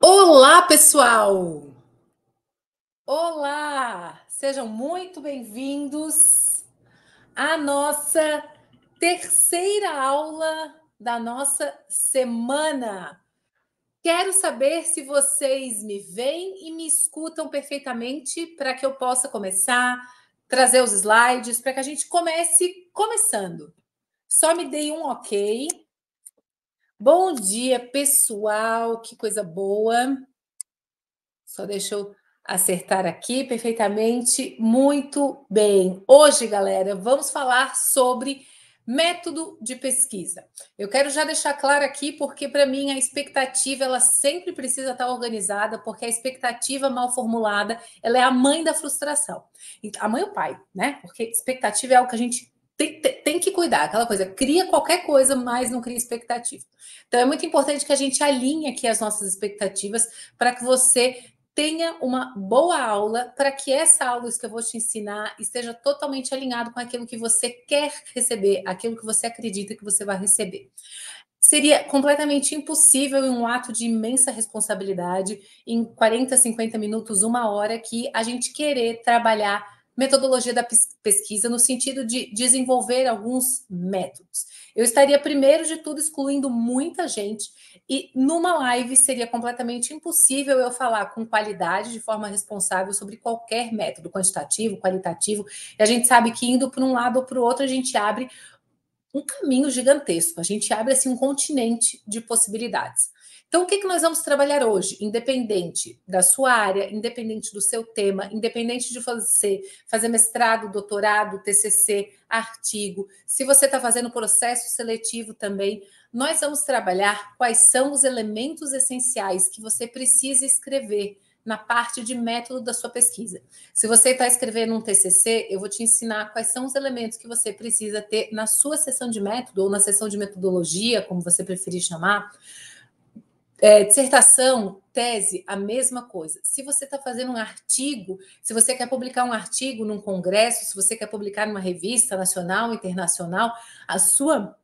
Olá, pessoal! Olá! Sejam muito bem-vindos à nossa terceira aula da nossa semana. Quero saber se vocês me veem e me escutam perfeitamente para que eu possa começar, trazer os slides, para que a gente comece começando. Só me dei um ok Bom dia, pessoal. Que coisa boa. Só deixa eu acertar aqui perfeitamente. Muito bem. Hoje, galera, vamos falar sobre método de pesquisa. Eu quero já deixar claro aqui porque para mim a expectativa ela sempre precisa estar organizada, porque a expectativa mal formulada, ela é a mãe da frustração. Então, a mãe e o pai, né? Porque expectativa é algo que a gente tem, tem, tem, que cuidar, aquela coisa, cria qualquer coisa, mas não cria expectativa. Então é muito importante que a gente alinhe aqui as nossas expectativas para que você tenha uma boa aula, para que essa aula que eu vou te ensinar esteja totalmente alinhado com aquilo que você quer receber, aquilo que você acredita que você vai receber. Seria completamente impossível em um ato de imensa responsabilidade, em 40, 50 minutos, uma hora, que a gente querer trabalhar metodologia da pesquisa no sentido de desenvolver alguns métodos. Eu estaria, primeiro de tudo, excluindo muita gente, e numa live seria completamente impossível eu falar com qualidade, de forma responsável, sobre qualquer método, quantitativo, qualitativo. E a gente sabe que indo para um lado ou para o outro, a gente abre um caminho gigantesco, a gente abre assim um continente de possibilidades. Então, o que, que nós vamos trabalhar hoje? Independente da sua área, independente do seu tema, independente de fazer, fazer mestrado, doutorado, TCC, artigo, se você está fazendo processo seletivo também, nós vamos trabalhar quais são os elementos essenciais que você precisa escrever na parte de método da sua pesquisa. Se você está escrevendo um TCC, eu vou te ensinar quais são os elementos que você precisa ter na sua sessão de método ou na sessão de metodologia, como você preferir chamar, é, dissertação, tese, a mesma coisa. Se você está fazendo um artigo, se você quer publicar um artigo num congresso, se você quer publicar numa revista nacional, internacional, a sua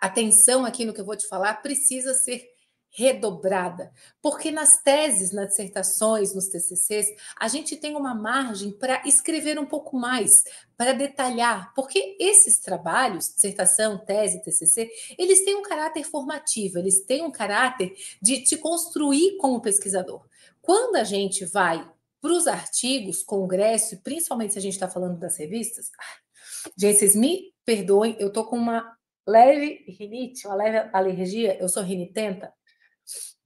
atenção aqui no que eu vou te falar precisa ser redobrada, porque nas teses, nas dissertações, nos TCCs, a gente tem uma margem para escrever um pouco mais, para detalhar, porque esses trabalhos, dissertação, tese, TCC, eles têm um caráter formativo, eles têm um caráter de te construir como pesquisador. Quando a gente vai para os artigos, congresso, principalmente se a gente está falando das revistas, gente, vocês me perdoem, eu tô com uma leve rinite, uma leve alergia, eu sou rinitenta,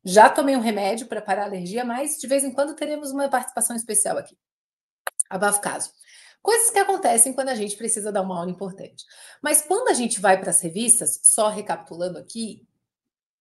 já tomei um remédio para parar a alergia, mas de vez em quando teremos uma participação especial aqui. Abafo caso. Coisas que acontecem quando a gente precisa dar uma aula importante. Mas quando a gente vai para as revistas, só recapitulando aqui,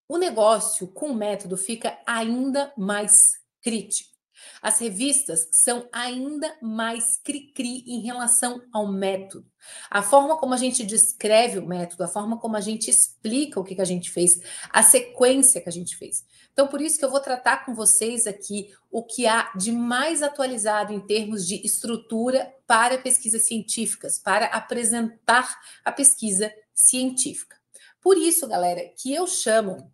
o negócio com o método fica ainda mais crítico. As revistas são ainda mais cri-cri em relação ao método. A forma como a gente descreve o método, a forma como a gente explica o que, que a gente fez, a sequência que a gente fez. Então, por isso que eu vou tratar com vocês aqui o que há de mais atualizado em termos de estrutura para pesquisas científicas, para apresentar a pesquisa científica. Por isso, galera, que eu chamo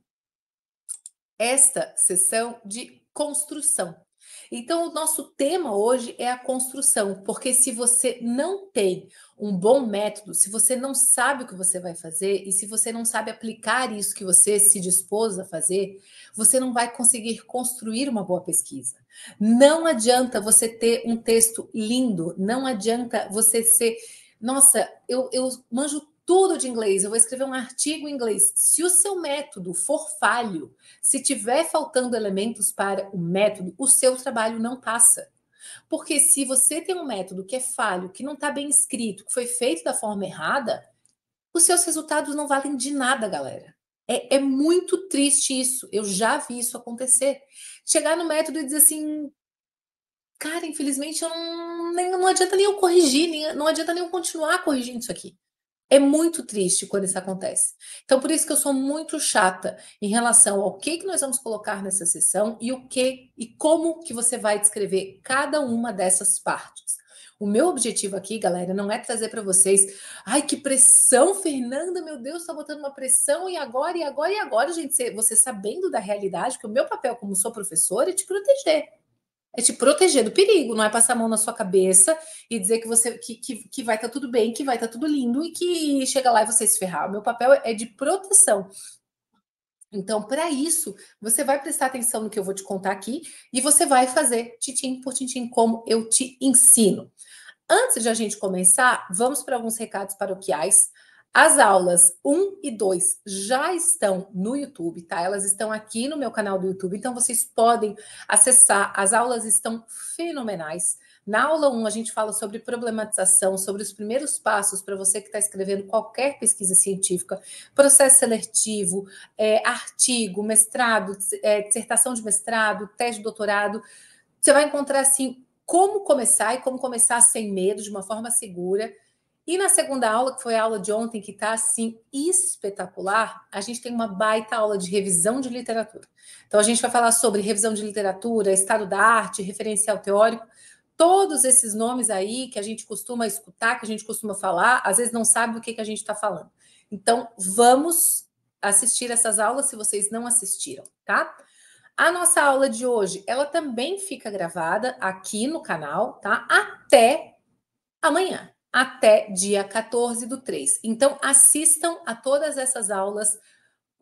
esta sessão de construção. Então, o nosso tema hoje é a construção, porque se você não tem um bom método, se você não sabe o que você vai fazer e se você não sabe aplicar isso que você se dispôs a fazer, você não vai conseguir construir uma boa pesquisa. Não adianta você ter um texto lindo, não adianta você ser. Nossa, eu, eu manjo tudo de inglês, eu vou escrever um artigo em inglês. Se o seu método for falho, se tiver faltando elementos para o método, o seu trabalho não passa. Porque se você tem um método que é falho, que não está bem escrito, que foi feito da forma errada, os seus resultados não valem de nada, galera. É, é, muito triste isso. Eu já vi isso acontecer. Chegar no método e dizer assim, cara, infelizmente eu não, nem, não adianta nem eu corrigir, nem, não adianta nem eu continuar corrigindo isso aqui. É muito triste quando isso acontece. Então, por isso que eu sou muito chata em relação ao que, que nós vamos colocar nessa sessão e o que e como que você vai descrever cada uma dessas partes. O meu objetivo aqui, galera, não é trazer para vocês, ai que pressão, Fernanda, meu Deus, tá botando uma pressão e agora e agora e agora, gente, você sabendo da realidade, que o meu papel como sou professora é te proteger. É te proteger do perigo, não é passar a mão na sua cabeça e dizer que você que, que, que vai estar tá tudo bem, que vai estar tá tudo lindo e que chega lá e você se ferrar. O meu papel é de proteção. Então, para isso, você vai prestar atenção no que eu vou te contar aqui e você vai fazer titim por titim, como eu te ensino. Antes de a gente começar, vamos para alguns recados paroquiais. As aulas 1 e 2 já estão no YouTube, tá? Elas estão aqui no meu canal do YouTube, então vocês podem acessar. As aulas estão fenomenais. Na aula 1, a gente fala sobre problematização, sobre os primeiros passos para você que está escrevendo qualquer pesquisa científica, processo seletivo, é, artigo, mestrado, é, dissertação de mestrado, tese de doutorado. Você vai encontrar, assim, como começar e como começar sem medo, de uma forma segura e na segunda aula, que foi a aula de ontem, que está assim espetacular, a gente tem uma baita aula de revisão de literatura. Então, a gente vai falar sobre revisão de literatura, estado da arte, referencial teórico, todos esses nomes aí que a gente costuma escutar, que a gente costuma falar, às vezes não sabe o que, que a gente está falando. Então, vamos assistir essas aulas se vocês não assistiram, tá? A nossa aula de hoje, ela também fica gravada aqui no canal, tá? Até amanhã até dia 14 do 3. Então, assistam a todas essas aulas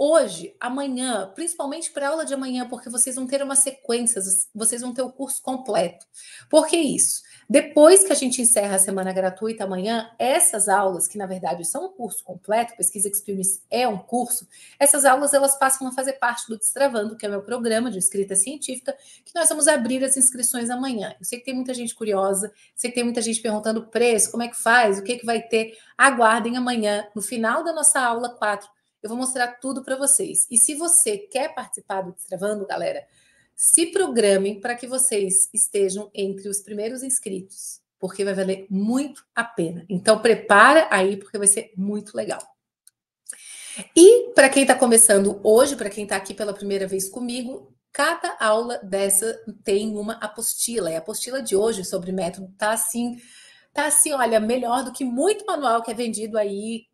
hoje, amanhã, principalmente para a aula de amanhã, porque vocês vão ter uma sequência, vocês vão ter o curso completo. Por que isso? Depois que a gente encerra a semana gratuita amanhã, essas aulas, que na verdade são um curso completo, Pesquisa Experience é um curso, essas aulas elas passam a fazer parte do Destravando, que é o meu programa de escrita científica, que nós vamos abrir as inscrições amanhã. Eu sei que tem muita gente curiosa, sei que tem muita gente perguntando o preço, como é que faz, o que, é que vai ter. Aguardem amanhã, no final da nossa aula 4, eu vou mostrar tudo para vocês. E se você quer participar do Destravando, galera, se programem para que vocês estejam entre os primeiros inscritos, porque vai valer muito a pena. Então prepara aí, porque vai ser muito legal. E para quem está começando hoje, para quem está aqui pela primeira vez comigo, cada aula dessa tem uma apostila. E a apostila de hoje sobre método tá assim, tá assim, olha, melhor do que muito manual que é vendido aí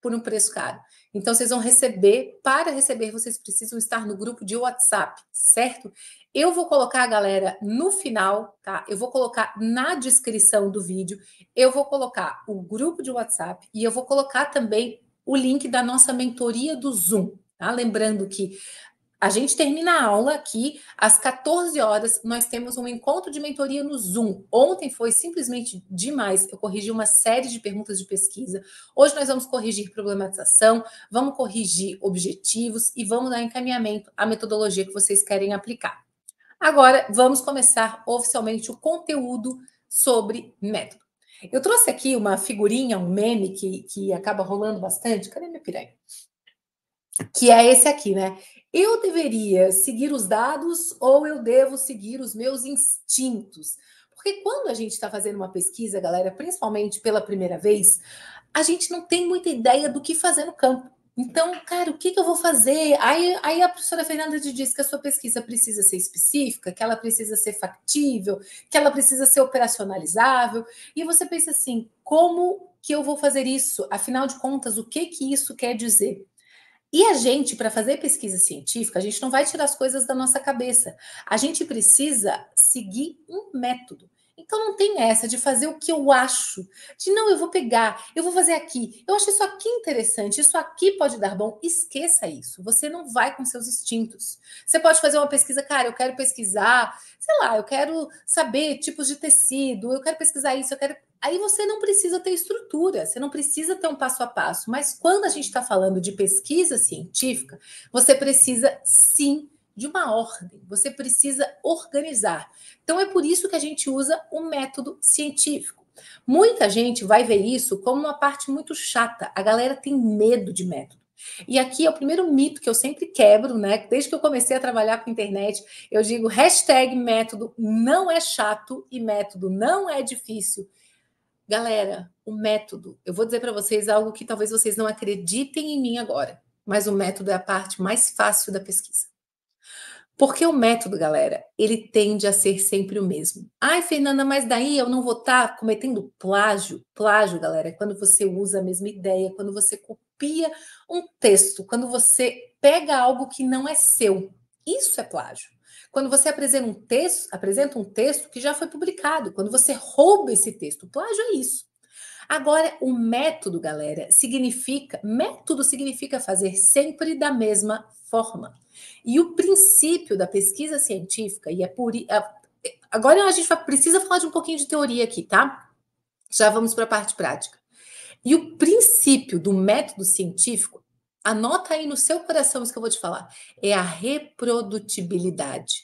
por um preço caro. Então, vocês vão receber. Para receber, vocês precisam estar no grupo de WhatsApp, certo? Eu vou colocar a galera no final, tá? Eu vou colocar na descrição do vídeo. Eu vou colocar o grupo de WhatsApp e eu vou colocar também o link da nossa mentoria do Zoom. Tá? Lembrando que a gente termina a aula aqui às 14 horas. Nós temos um encontro de mentoria no Zoom. Ontem foi simplesmente demais. Eu corrigi uma série de perguntas de pesquisa. Hoje nós vamos corrigir problematização, vamos corrigir objetivos e vamos dar encaminhamento à metodologia que vocês querem aplicar. Agora vamos começar oficialmente o conteúdo sobre método. Eu trouxe aqui uma figurinha, um meme que, que acaba rolando bastante. Cadê minha piranha? que é esse aqui, né? Eu deveria seguir os dados ou eu devo seguir os meus instintos? Porque quando a gente está fazendo uma pesquisa, galera, principalmente pela primeira vez, a gente não tem muita ideia do que fazer no campo. Então, cara, o que, que eu vou fazer? Aí, aí a professora Fernanda te diz que a sua pesquisa precisa ser específica, que ela precisa ser factível, que ela precisa ser operacionalizável. E você pensa assim: como que eu vou fazer isso? Afinal de contas, o que, que isso quer dizer? E a gente, para fazer pesquisa científica, a gente não vai tirar as coisas da nossa cabeça. A gente precisa seguir um método. Então não tem essa de fazer o que eu acho, de não, eu vou pegar, eu vou fazer aqui, eu acho isso aqui interessante, isso aqui pode dar bom. Esqueça isso. Você não vai com seus instintos. Você pode fazer uma pesquisa, cara, eu quero pesquisar, sei lá, eu quero saber tipos de tecido, eu quero pesquisar isso, eu quero Aí você não precisa ter estrutura, você não precisa ter um passo a passo. Mas quando a gente está falando de pesquisa científica, você precisa sim de uma ordem, você precisa organizar. Então é por isso que a gente usa o método científico. Muita gente vai ver isso como uma parte muito chata. A galera tem medo de método. E aqui é o primeiro mito que eu sempre quebro, né? Desde que eu comecei a trabalhar com internet, eu digo hashtag método não é chato e método não é difícil. Galera, o método. Eu vou dizer para vocês algo que talvez vocês não acreditem em mim agora, mas o método é a parte mais fácil da pesquisa. Porque o método, galera, ele tende a ser sempre o mesmo. Ai, Fernanda, mas daí eu não vou estar tá cometendo plágio. Plágio, galera, é quando você usa a mesma ideia, quando você copia um texto, quando você pega algo que não é seu. Isso é plágio. Quando você apresenta um texto, apresenta um texto que já foi publicado, quando você rouba esse texto, o plágio é isso. Agora, o método, galera, significa, método significa fazer sempre da mesma forma. E o princípio da pesquisa científica, e é por. É, agora a gente precisa falar de um pouquinho de teoria aqui, tá? Já vamos para a parte prática. E o princípio do método científico Anota aí no seu coração isso que eu vou te falar. É a reprodutibilidade.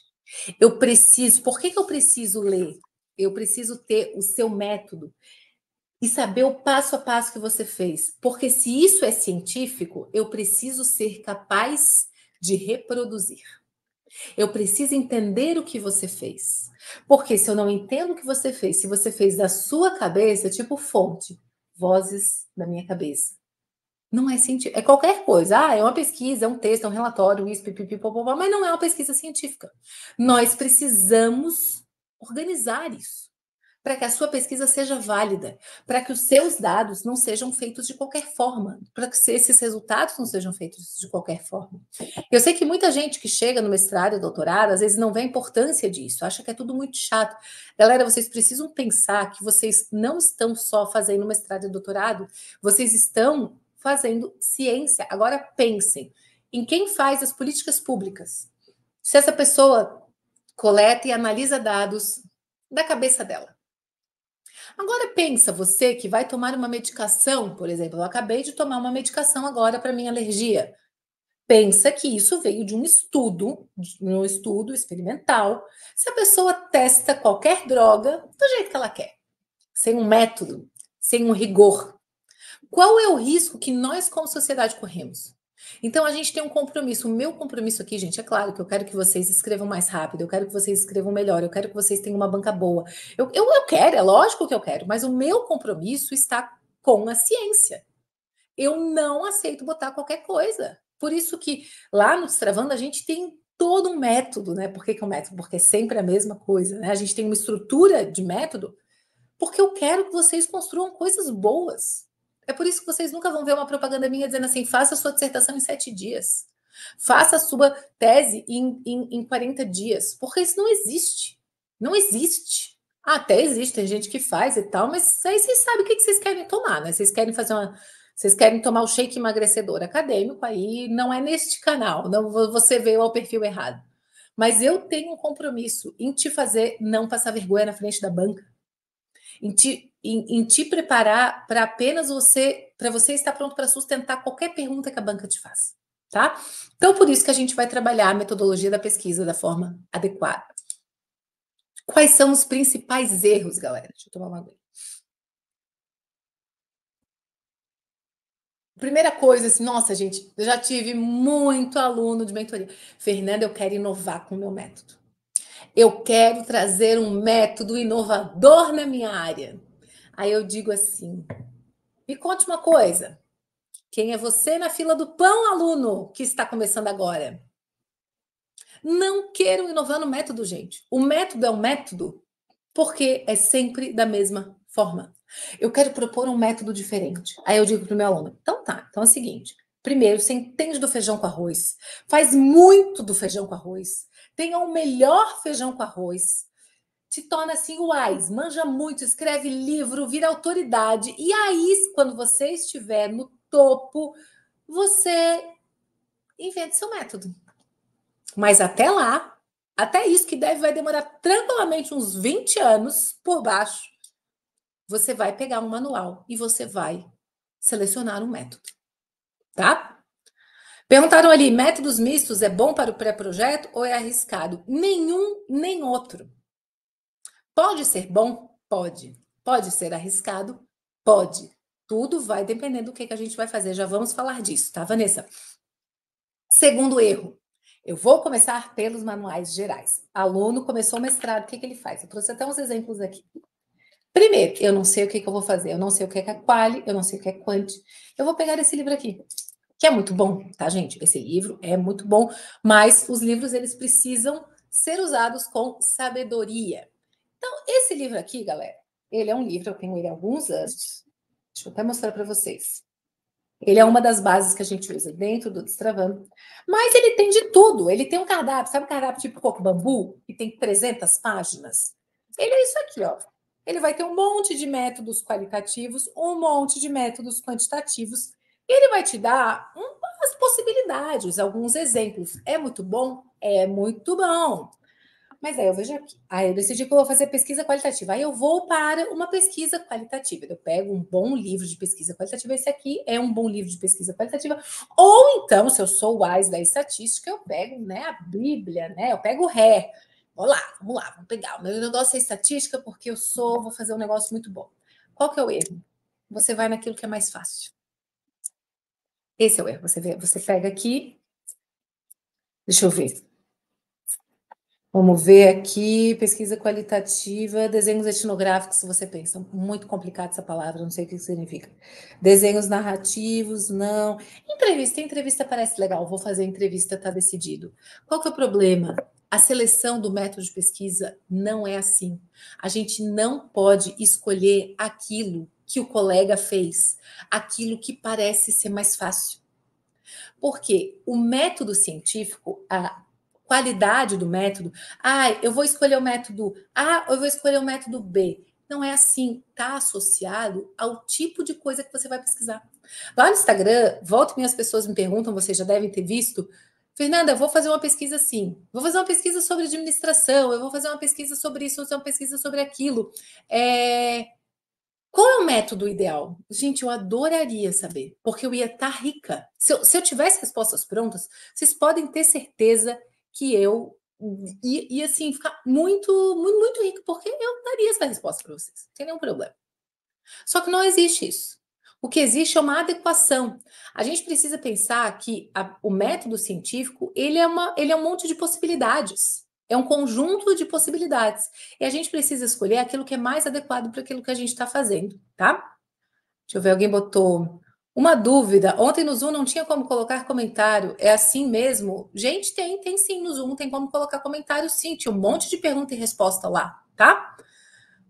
Eu preciso, por que, que eu preciso ler? Eu preciso ter o seu método e saber o passo a passo que você fez. Porque se isso é científico, eu preciso ser capaz de reproduzir. Eu preciso entender o que você fez. Porque se eu não entendo o que você fez, se você fez da sua cabeça, tipo fonte, vozes na minha cabeça não é científica, é qualquer coisa. Ah, é uma pesquisa, é um texto, é um relatório, isso, pipipipopopó, mas não é uma pesquisa científica. Nós precisamos organizar isso para que a sua pesquisa seja válida, para que os seus dados não sejam feitos de qualquer forma, para que esses resultados não sejam feitos de qualquer forma. Eu sei que muita gente que chega no mestrado e doutorado, às vezes não vê a importância disso, acha que é tudo muito chato. Galera, vocês precisam pensar que vocês não estão só fazendo mestrado e doutorado, vocês estão fazendo ciência. Agora pensem em quem faz as políticas públicas. Se essa pessoa coleta e analisa dados da cabeça dela. Agora pensa você que vai tomar uma medicação, por exemplo, eu acabei de tomar uma medicação agora para minha alergia. Pensa que isso veio de um estudo, de um estudo experimental. Se a pessoa testa qualquer droga do jeito que ela quer, sem um método, sem um rigor, qual é o risco que nós, como sociedade, corremos? Então a gente tem um compromisso. O meu compromisso aqui, gente, é claro que eu quero que vocês escrevam mais rápido, eu quero que vocês escrevam melhor, eu quero que vocês tenham uma banca boa. Eu, eu, eu quero, é lógico que eu quero, mas o meu compromisso está com a ciência. Eu não aceito botar qualquer coisa. Por isso que lá no Destravando a gente tem todo um método, né? Por que, que é um método? Porque é sempre a mesma coisa, né? A gente tem uma estrutura de método porque eu quero que vocês construam coisas boas. É por isso que vocês nunca vão ver uma propaganda minha dizendo assim: faça a sua dissertação em sete dias, faça a sua tese em, em, em 40 dias, porque isso não existe. Não existe. Ah, até existe, tem gente que faz e tal, mas aí vocês sabem o que vocês querem tomar, né? Vocês querem fazer uma. Vocês querem tomar o shake emagrecedor acadêmico, aí não é neste canal, não você veio ao perfil errado. Mas eu tenho um compromisso em te fazer não passar vergonha na frente da banca em te, em, em te preparar para apenas você, para você estar pronto para sustentar qualquer pergunta que a banca te faça, tá? Então, por isso que a gente vai trabalhar a metodologia da pesquisa da forma adequada. Quais são os principais erros, galera? Deixa eu tomar uma aguinha. Primeira coisa, assim, nossa, gente, eu já tive muito aluno de mentoria. Fernanda, eu quero inovar com o meu método. Eu quero trazer um método inovador na minha área. Aí eu digo assim: me conte uma coisa. Quem é você na fila do pão, aluno, que está começando agora? Não queiram inovar no método, gente. O método é um método porque é sempre da mesma forma. Eu quero propor um método diferente. Aí eu digo para o meu aluno: então tá, então é o seguinte. Primeiro, você entende do feijão com arroz. Faz muito do feijão com arroz tenha o melhor feijão com arroz, te torna assim uais, manja muito, escreve livro, vira autoridade. E aí, quando você estiver no topo, você inventa seu método. Mas até lá, até isso que deve vai demorar tranquilamente uns 20 anos por baixo, você vai pegar um manual e você vai selecionar um método, tá? Perguntaram ali: métodos mistos é bom para o pré-projeto ou é arriscado? Nenhum nem outro. Pode ser bom? Pode. Pode ser arriscado? Pode. Tudo vai dependendo do que, que a gente vai fazer. Já vamos falar disso, tá, Vanessa? Segundo erro. Eu vou começar pelos manuais gerais. Aluno começou o mestrado, o que, que ele faz? Eu trouxe até uns exemplos aqui. Primeiro, eu não sei o que, que eu vou fazer, eu não sei o que é, que é quali, eu não sei o que é quant. Eu vou pegar esse livro aqui que é muito bom, tá, gente? Esse livro é muito bom, mas os livros eles precisam ser usados com sabedoria. Então, esse livro aqui, galera, ele é um livro, eu tenho ele há alguns anos. Deixa eu até mostrar para vocês. Ele é uma das bases que a gente usa dentro do Destravando. Mas ele tem de tudo. Ele tem um cardápio, sabe o cardápio tipo coco bambu, que tem 300 páginas? Ele é isso aqui, ó. Ele vai ter um monte de métodos qualitativos, um monte de métodos quantitativos ele vai te dar umas possibilidades, alguns exemplos. É muito bom? É muito bom. Mas aí eu vejo aqui. Aí eu decidi que eu vou fazer pesquisa qualitativa. Aí eu vou para uma pesquisa qualitativa. Eu pego um bom livro de pesquisa qualitativa. Esse aqui é um bom livro de pesquisa qualitativa. Ou então, se eu sou wise da estatística, eu pego né, a Bíblia, né? Eu pego o ré. Vamos lá, vamos lá, vamos pegar. O meu negócio é estatística porque eu sou, vou fazer um negócio muito bom. Qual que é o erro? Você vai naquilo que é mais fácil. Esse é o erro. Você, vê, você pega aqui. Deixa eu ver. Vamos ver aqui, pesquisa qualitativa, desenhos etnográficos, se você pensa. Muito complicado essa palavra, não sei o que significa. Desenhos narrativos, não. Entrevista, entrevista parece legal, vou fazer entrevista, tá decidido. Qual que é o problema? A seleção do método de pesquisa não é assim. A gente não pode escolher aquilo que o colega fez, aquilo que parece ser mais fácil. Porque o método científico, a qualidade do método, ah, eu vou escolher o método A, eu vou escolher o método B. Não é assim, está associado ao tipo de coisa que você vai pesquisar. Lá no Instagram, volta e as pessoas me perguntam, vocês já devem ter visto, Fernanda, vou fazer uma pesquisa assim, vou fazer uma pesquisa sobre administração, eu vou fazer uma pesquisa sobre isso, vou fazer uma pesquisa sobre aquilo. É, método ideal? Gente, eu adoraria saber, porque eu ia estar tá rica. Se eu, se eu tivesse respostas prontas, vocês podem ter certeza que eu e, assim, ficar muito, muito, muito rica, porque eu daria essa resposta para vocês, não tem nenhum problema. Só que não existe isso. O que existe é uma adequação. A gente precisa pensar que a, o método científico ele é, uma, ele é um monte de possibilidades. É um conjunto de possibilidades. E a gente precisa escolher aquilo que é mais adequado para aquilo que a gente está fazendo, tá? Deixa eu ver, alguém botou uma dúvida. Ontem no Zoom não tinha como colocar comentário. É assim mesmo? Gente, tem, tem sim no Zoom, tem como colocar comentário sim. Tinha um monte de pergunta e resposta lá, tá?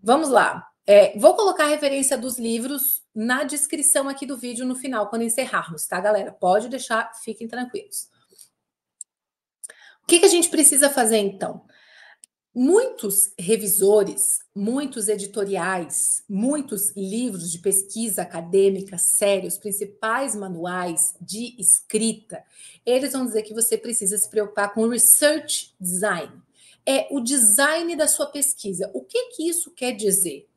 Vamos lá. É, vou colocar a referência dos livros na descrição aqui do vídeo no final, quando encerrarmos, tá, galera? Pode deixar, fiquem tranquilos que, que a gente precisa fazer então? Muitos revisores, muitos editoriais, muitos livros de pesquisa acadêmica sérios, principais manuais de escrita, eles vão dizer que você precisa se preocupar com research design. É o design da sua pesquisa. O que, que isso quer dizer?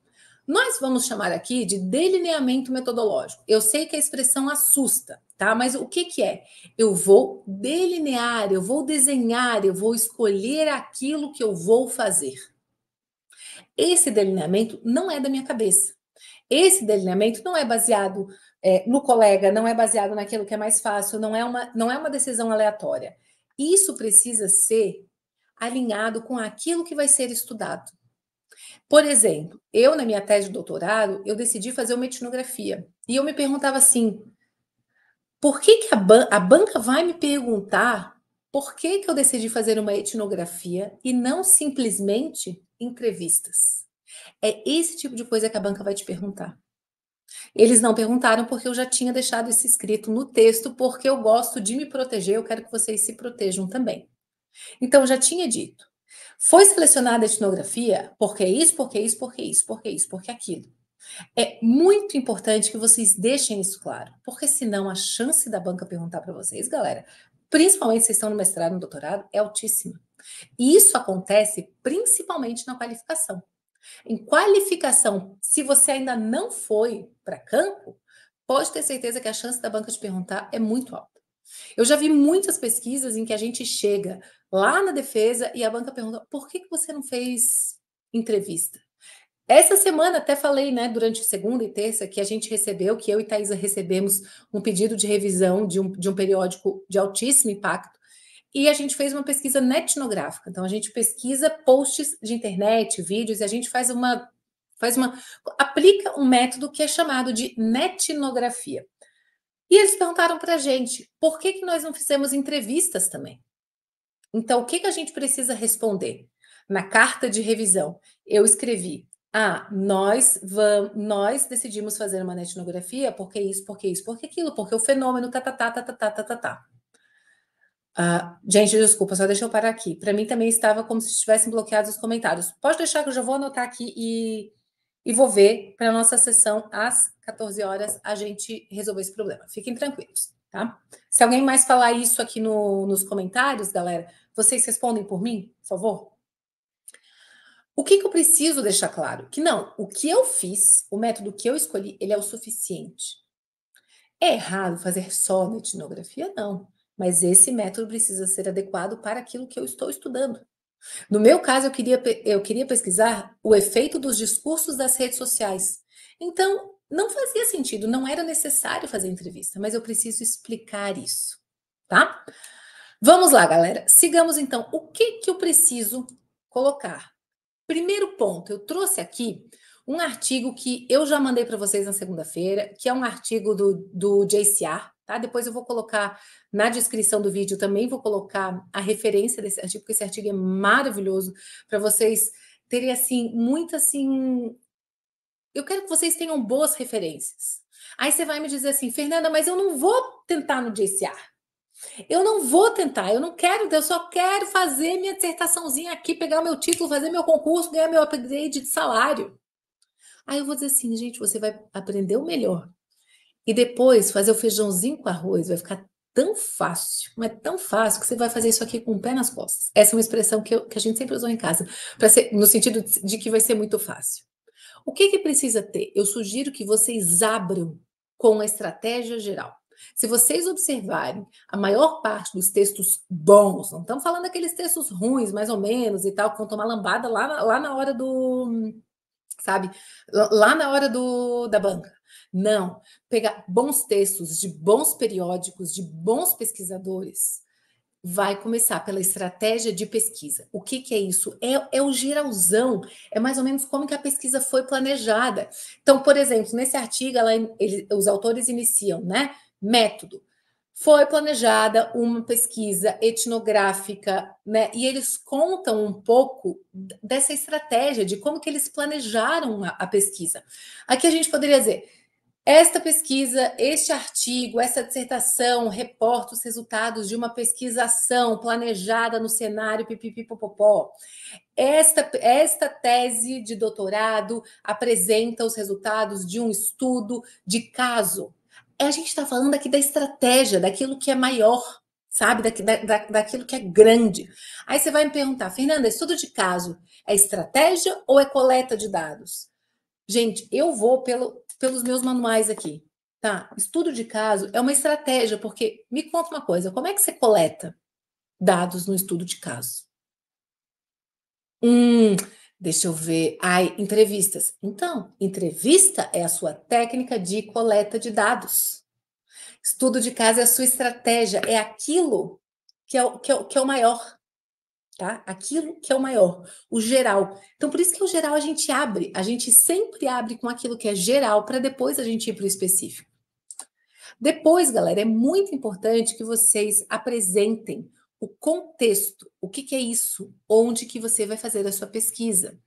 Nós vamos chamar aqui de delineamento metodológico. Eu sei que a expressão assusta, tá? Mas o que, que é? Eu vou delinear, eu vou desenhar, eu vou escolher aquilo que eu vou fazer. Esse delineamento não é da minha cabeça. Esse delineamento não é baseado é, no colega, não é baseado naquilo que é mais fácil, não é uma, não é uma decisão aleatória. Isso precisa ser alinhado com aquilo que vai ser estudado. Por exemplo, eu na minha tese de doutorado, eu decidi fazer uma etnografia. E eu me perguntava assim, por que, que a, ban a banca vai me perguntar por que, que eu decidi fazer uma etnografia e não simplesmente entrevistas? É esse tipo de coisa que a banca vai te perguntar. Eles não perguntaram porque eu já tinha deixado isso escrito no texto, porque eu gosto de me proteger, eu quero que vocês se protejam também. Então, já tinha dito. Foi selecionada a etnografia porque é isso, porque é isso, porque é isso, porque isso, porque aquilo. É muito importante que vocês deixem isso claro, porque senão a chance da banca perguntar para vocês, galera, principalmente vocês estão no mestrado, no doutorado, é altíssima. E isso acontece principalmente na qualificação. Em qualificação, se você ainda não foi para campo, pode ter certeza que a chance da banca te perguntar é muito alta. Eu já vi muitas pesquisas em que a gente chega lá na defesa e a banca pergunta: por que, que você não fez entrevista? Essa semana até falei, né, durante segunda e terça, que a gente recebeu, que eu e Thaisa recebemos um pedido de revisão de um, de um periódico de altíssimo impacto, e a gente fez uma pesquisa netnográfica. Então, a gente pesquisa posts de internet, vídeos, e a gente faz uma. faz uma. aplica um método que é chamado de netnografia. E eles perguntaram para a gente por que, que nós não fizemos entrevistas também. Então, o que, que a gente precisa responder? Na carta de revisão, eu escrevi: ah, nós vamos, nós decidimos fazer uma etnografia porque isso, porque isso, porque aquilo, porque o fenômeno tá tá tá tá tá tá tá. tá. tá. Ah, gente, desculpa, só deixa eu parar aqui. Para mim também estava como se estivessem bloqueados os comentários. Pode deixar que eu já vou anotar aqui e, e vou ver para nossa sessão às 14 horas a gente resolver esse problema. Fiquem tranquilos. Tá? Se alguém mais falar isso aqui no, nos comentários, galera, vocês respondem por mim, por favor? O que, que eu preciso deixar claro? Que não, o que eu fiz, o método que eu escolhi, ele é o suficiente. É errado fazer só na etnografia? Não. Mas esse método precisa ser adequado para aquilo que eu estou estudando. No meu caso, eu queria, eu queria pesquisar o efeito dos discursos das redes sociais. Então, não fazia sentido, não era necessário fazer entrevista, mas eu preciso explicar isso, tá? Vamos lá, galera. Sigamos então. O que que eu preciso colocar? Primeiro ponto, eu trouxe aqui um artigo que eu já mandei para vocês na segunda-feira, que é um artigo do, do JCR, tá? Depois eu vou colocar na descrição do vídeo também, vou colocar a referência desse artigo, porque esse artigo é maravilhoso para vocês terem, assim, muito assim, eu quero que vocês tenham boas referências. Aí você vai me dizer assim, Fernanda, mas eu não vou tentar no DCR. Eu não vou tentar, eu não quero, eu só quero fazer minha dissertaçãozinha aqui, pegar meu título, fazer meu concurso, ganhar meu upgrade de salário. Aí eu vou dizer assim, gente, você vai aprender o melhor. E depois fazer o feijãozinho com arroz vai ficar tão fácil, mas é tão fácil que você vai fazer isso aqui com o pé nas costas. Essa é uma expressão que, eu, que a gente sempre usou em casa, ser, no sentido de que vai ser muito fácil. O que, que precisa ter? Eu sugiro que vocês abram com a estratégia geral. Se vocês observarem, a maior parte dos textos bons, não estamos falando daqueles textos ruins, mais ou menos, e tal, que vão tomar lambada lá na, lá na hora do. Sabe? Lá na hora do, da banca. Não. Pegar bons textos de bons periódicos, de bons pesquisadores, vai começar pela estratégia de pesquisa. O que, que é isso? É, é, o geralzão, é mais ou menos como que a pesquisa foi planejada. Então, por exemplo, nesse artigo, ela, ele, os autores iniciam, né? Método. Foi planejada uma pesquisa etnográfica, né? E eles contam um pouco dessa estratégia, de como que eles planejaram a, a pesquisa. Aqui a gente poderia dizer, esta pesquisa, este artigo, essa dissertação reporta os resultados de uma pesquisação planejada no cenário pipipipopopó. Esta, esta tese de doutorado apresenta os resultados de um estudo de caso. É, a gente está falando aqui da estratégia, daquilo que é maior, sabe? Da, da, daquilo que é grande. Aí você vai me perguntar, Fernanda, estudo de caso é estratégia ou é coleta de dados? Gente, eu vou pelo pelos meus manuais aqui. Tá, estudo de caso é uma estratégia, porque me conta uma coisa, como é que você coleta dados no estudo de caso? Hum, deixa eu ver. Ai, entrevistas. Então, entrevista é a sua técnica de coleta de dados. Estudo de caso é a sua estratégia, é aquilo que é, que é, que é o maior tá? Aquilo que é o maior, o geral. Então, por isso que o geral a gente abre, a gente sempre abre com aquilo que é geral para depois a gente ir para o específico. Depois, galera, é muito importante que vocês apresentem o contexto, o que, que é isso, onde que você vai fazer a sua pesquisa.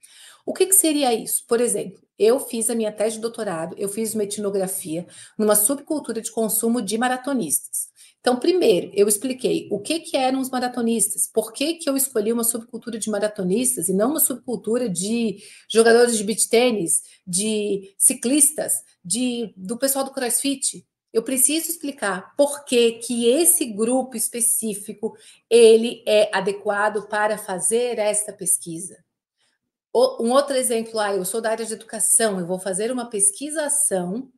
O que, que seria isso? Por exemplo, eu fiz a minha tese de doutorado, eu fiz uma etnografia numa subcultura de consumo de maratonistas. Então, primeiro, eu expliquei o que, que eram os maratonistas, por que, que eu escolhi uma subcultura de maratonistas e não uma subcultura de jogadores de beach tênis, de ciclistas, de, do pessoal do crossfit. Eu preciso explicar por que, que esse grupo específico ele é adequado para fazer esta pesquisa. Um outro exemplo, ah, eu sou da área de educação, eu vou fazer uma pesquisação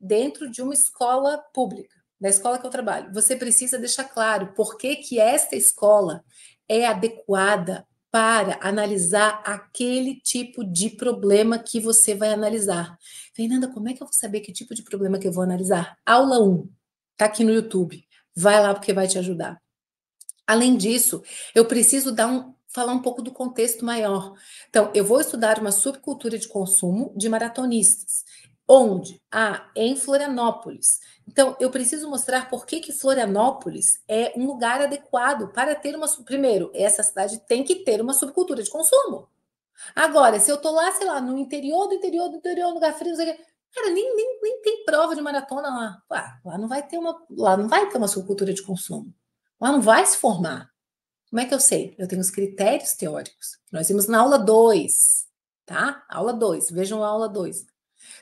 dentro de uma escola pública da escola que eu trabalho, você precisa deixar claro por que, que esta escola é adequada para analisar aquele tipo de problema que você vai analisar. Fernanda, como é que eu vou saber que tipo de problema que eu vou analisar? Aula 1, tá aqui no YouTube. Vai lá porque vai te ajudar. Além disso, eu preciso dar um falar um pouco do contexto maior. Então, eu vou estudar uma subcultura de consumo de maratonistas. Onde? Ah, em Florianópolis. Então, eu preciso mostrar por que, que Florianópolis é um lugar adequado para ter uma. Primeiro, essa cidade tem que ter uma subcultura de consumo. Agora, se eu tô lá, sei lá, no interior do interior do interior, lugar frio, sei cara, nem, nem, nem tem prova de maratona lá. lá não vai ter uma, lá não vai ter uma subcultura de consumo. Lá não vai se formar. Como é que eu sei? Eu tenho os critérios teóricos. Nós vimos na aula 2, tá? Aula 2, vejam a aula 2.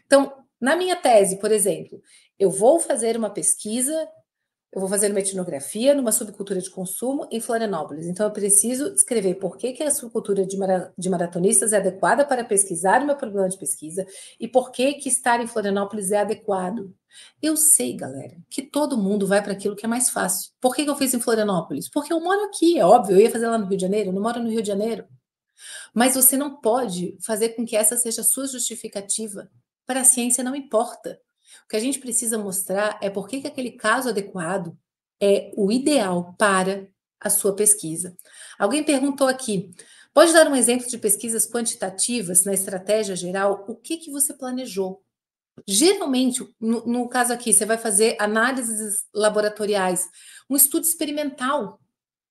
Então, na minha tese, por exemplo, eu vou fazer uma pesquisa, eu vou fazer uma etnografia numa subcultura de consumo em Florianópolis. Então, eu preciso escrever por que, que a subcultura de, mara, de maratonistas é adequada para pesquisar o meu problema de pesquisa e por que, que estar em Florianópolis é adequado. Eu sei, galera, que todo mundo vai para aquilo que é mais fácil. Por que, que eu fiz em Florianópolis? Porque eu moro aqui, é óbvio, eu ia fazer lá no Rio de Janeiro, eu não moro no Rio de Janeiro. Mas você não pode fazer com que essa seja a sua justificativa para a ciência não importa. O que a gente precisa mostrar é por que aquele caso adequado é o ideal para a sua pesquisa. Alguém perguntou aqui: pode dar um exemplo de pesquisas quantitativas na estratégia geral? O que, que você planejou? Geralmente, no, no caso aqui, você vai fazer análises laboratoriais, um estudo experimental.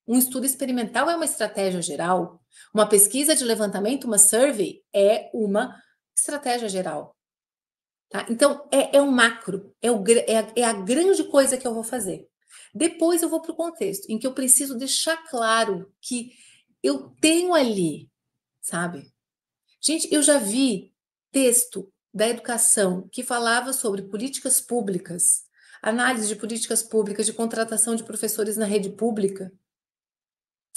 Um estudo experimental é uma estratégia geral. Uma pesquisa de levantamento, uma survey, é uma estratégia geral. Tá? Então, é, é macro, é, o, é, a, é a grande coisa que eu vou fazer. Depois eu vou para o contexto, em que eu preciso deixar claro que eu tenho ali, sabe? Gente, eu já vi texto da educação que falava sobre políticas públicas, análise de políticas públicas, de contratação de professores na rede pública,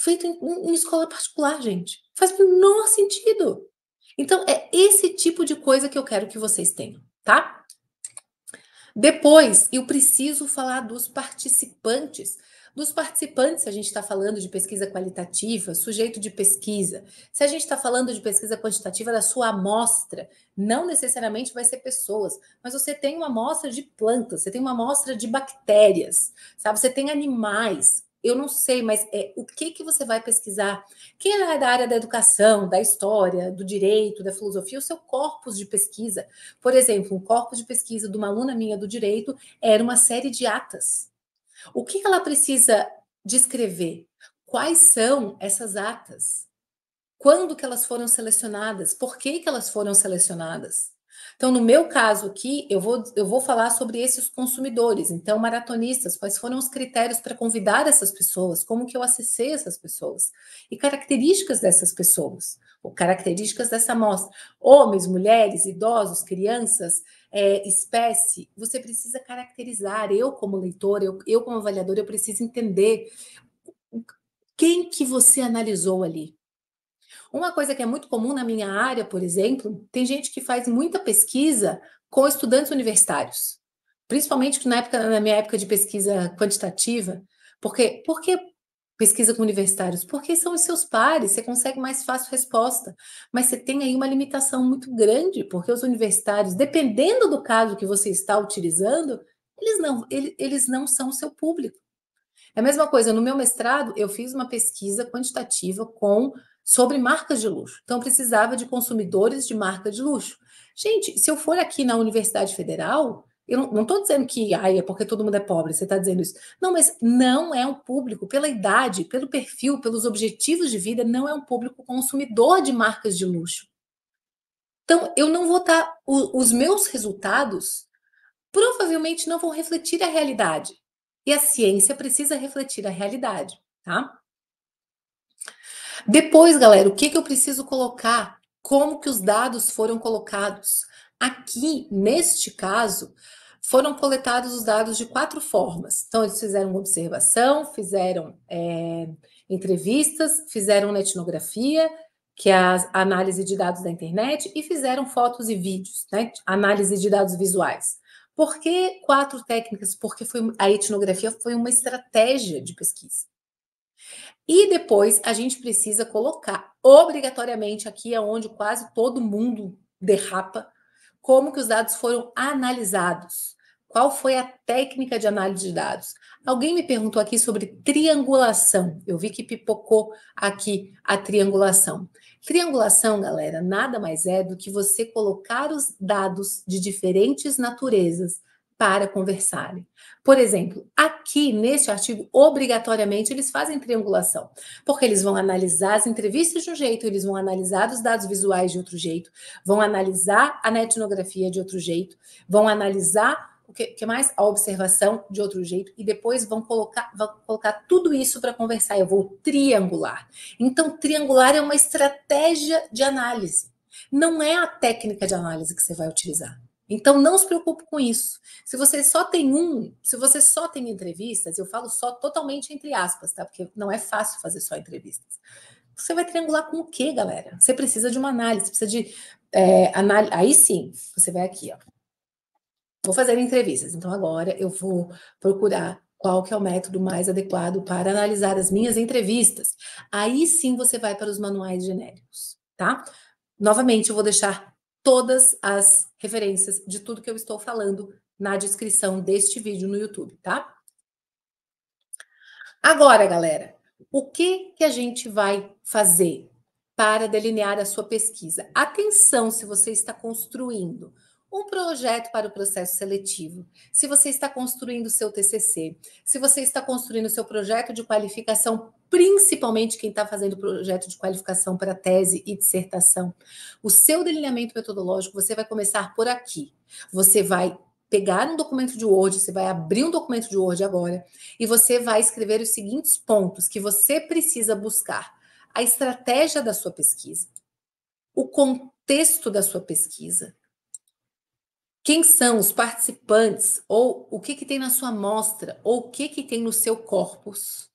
feito em, em escola particular, gente. Faz o menor sentido. Então, é esse tipo de coisa que eu quero que vocês tenham tá? Depois, eu preciso falar dos participantes. Dos participantes, se a gente está falando de pesquisa qualitativa, sujeito de pesquisa, se a gente está falando de pesquisa quantitativa da sua amostra, não necessariamente vai ser pessoas, mas você tem uma amostra de plantas, você tem uma amostra de bactérias, sabe? Você tem animais, eu não sei, mas é, o que, que você vai pesquisar? Quem é da área da educação, da história, do direito, da filosofia, o seu corpus de pesquisa. Por exemplo, um corpus de pesquisa de uma aluna minha do direito era uma série de atas. O que ela precisa descrever? Quais são essas atas? Quando que elas foram selecionadas? Por que, que elas foram selecionadas? Então, no meu caso aqui, eu vou, eu vou falar sobre esses consumidores. Então, maratonistas, quais foram os critérios para convidar essas pessoas? Como que eu acessei essas pessoas? E características dessas pessoas, ou características dessa amostra. Homens, mulheres, idosos, crianças, é, espécie, você precisa caracterizar. Eu, como leitor, eu, eu como avaliador, eu preciso entender quem que você analisou ali. Uma coisa que é muito comum na minha área, por exemplo, tem gente que faz muita pesquisa com estudantes universitários, principalmente na, época, na minha época de pesquisa quantitativa, porque, porque pesquisa com universitários? Porque são os seus pares, você consegue mais fácil resposta. Mas você tem aí uma limitação muito grande, porque os universitários, dependendo do caso que você está utilizando, eles não, eles não são o seu público. É a mesma coisa, no meu mestrado, eu fiz uma pesquisa quantitativa com sobre marcas de luxo. Então, precisava de consumidores de marca de luxo. Gente, se eu for aqui na Universidade Federal, eu não estou dizendo que ai, é porque todo mundo é pobre, você está dizendo isso. Não, mas não é um público, pela idade, pelo perfil, pelos objetivos de vida, não é um público consumidor de marcas de luxo. Então, eu não vou estar. Tá, os meus resultados provavelmente não vão refletir a realidade. E a ciência precisa refletir a realidade, tá? Depois, galera, o que, que eu preciso colocar? Como que os dados foram colocados? Aqui, neste caso, foram coletados os dados de quatro formas. Então, eles fizeram uma observação, fizeram é, entrevistas, fizeram uma etnografia, que é a análise de dados da internet, e fizeram fotos e vídeos, né? análise de dados visuais. Por que quatro técnicas? Porque foi, a etnografia foi uma estratégia de pesquisa. E depois a gente precisa colocar obrigatoriamente aqui é onde quase todo mundo derrapa como que os dados foram analisados. Qual foi a técnica de análise de dados? Alguém me perguntou aqui sobre triangulação. Eu vi que pipocou aqui a triangulação. Triangulação, galera, nada mais é do que você colocar os dados de diferentes naturezas para conversarem. Por exemplo, aqui neste artigo, obrigatoriamente eles fazem triangulação, porque eles vão analisar as entrevistas de um jeito, eles vão analisar os dados visuais de outro jeito, vão analisar a etnografia de outro jeito, vão analisar o que, que mais? A observação de outro jeito, e depois vão colocar, vão colocar tudo isso para conversar. Eu vou triangular. Então, triangular é uma estratégia de análise. Não é a técnica de análise que você vai utilizar. Então, não se preocupe com isso. Se você só tem um, se você só tem entrevistas, eu falo só totalmente entre aspas, tá? Porque não é fácil fazer só entrevistas. Você vai triangular com o quê, galera? Você precisa de uma análise, precisa de é, análise. Aí sim, você vai aqui, ó. Vou fazer entrevistas. Então, agora eu vou procurar qual que é o método mais adequado para analisar as minhas entrevistas. Aí sim você vai para os manuais genéricos, tá? Novamente, eu vou deixar todas as referências de tudo que eu estou falando na descrição deste vídeo no YouTube, tá? Agora, galera, o que, que a gente vai fazer para delinear a sua pesquisa? Atenção se você está construindo um projeto para o processo seletivo, se você está construindo o seu TCC, se você está construindo o seu projeto de qualificação, principalmente quem está fazendo projeto de qualificação para tese e dissertação, o seu delineamento metodológico, você vai começar por aqui. Você vai pegar um documento de Word, você vai abrir um documento de Word agora e você vai escrever os seguintes pontos que você precisa buscar: a estratégia da sua pesquisa, o contexto da sua pesquisa, quem são os participantes ou o que, que tem na sua amostra ou o que, que tem no seu corpus?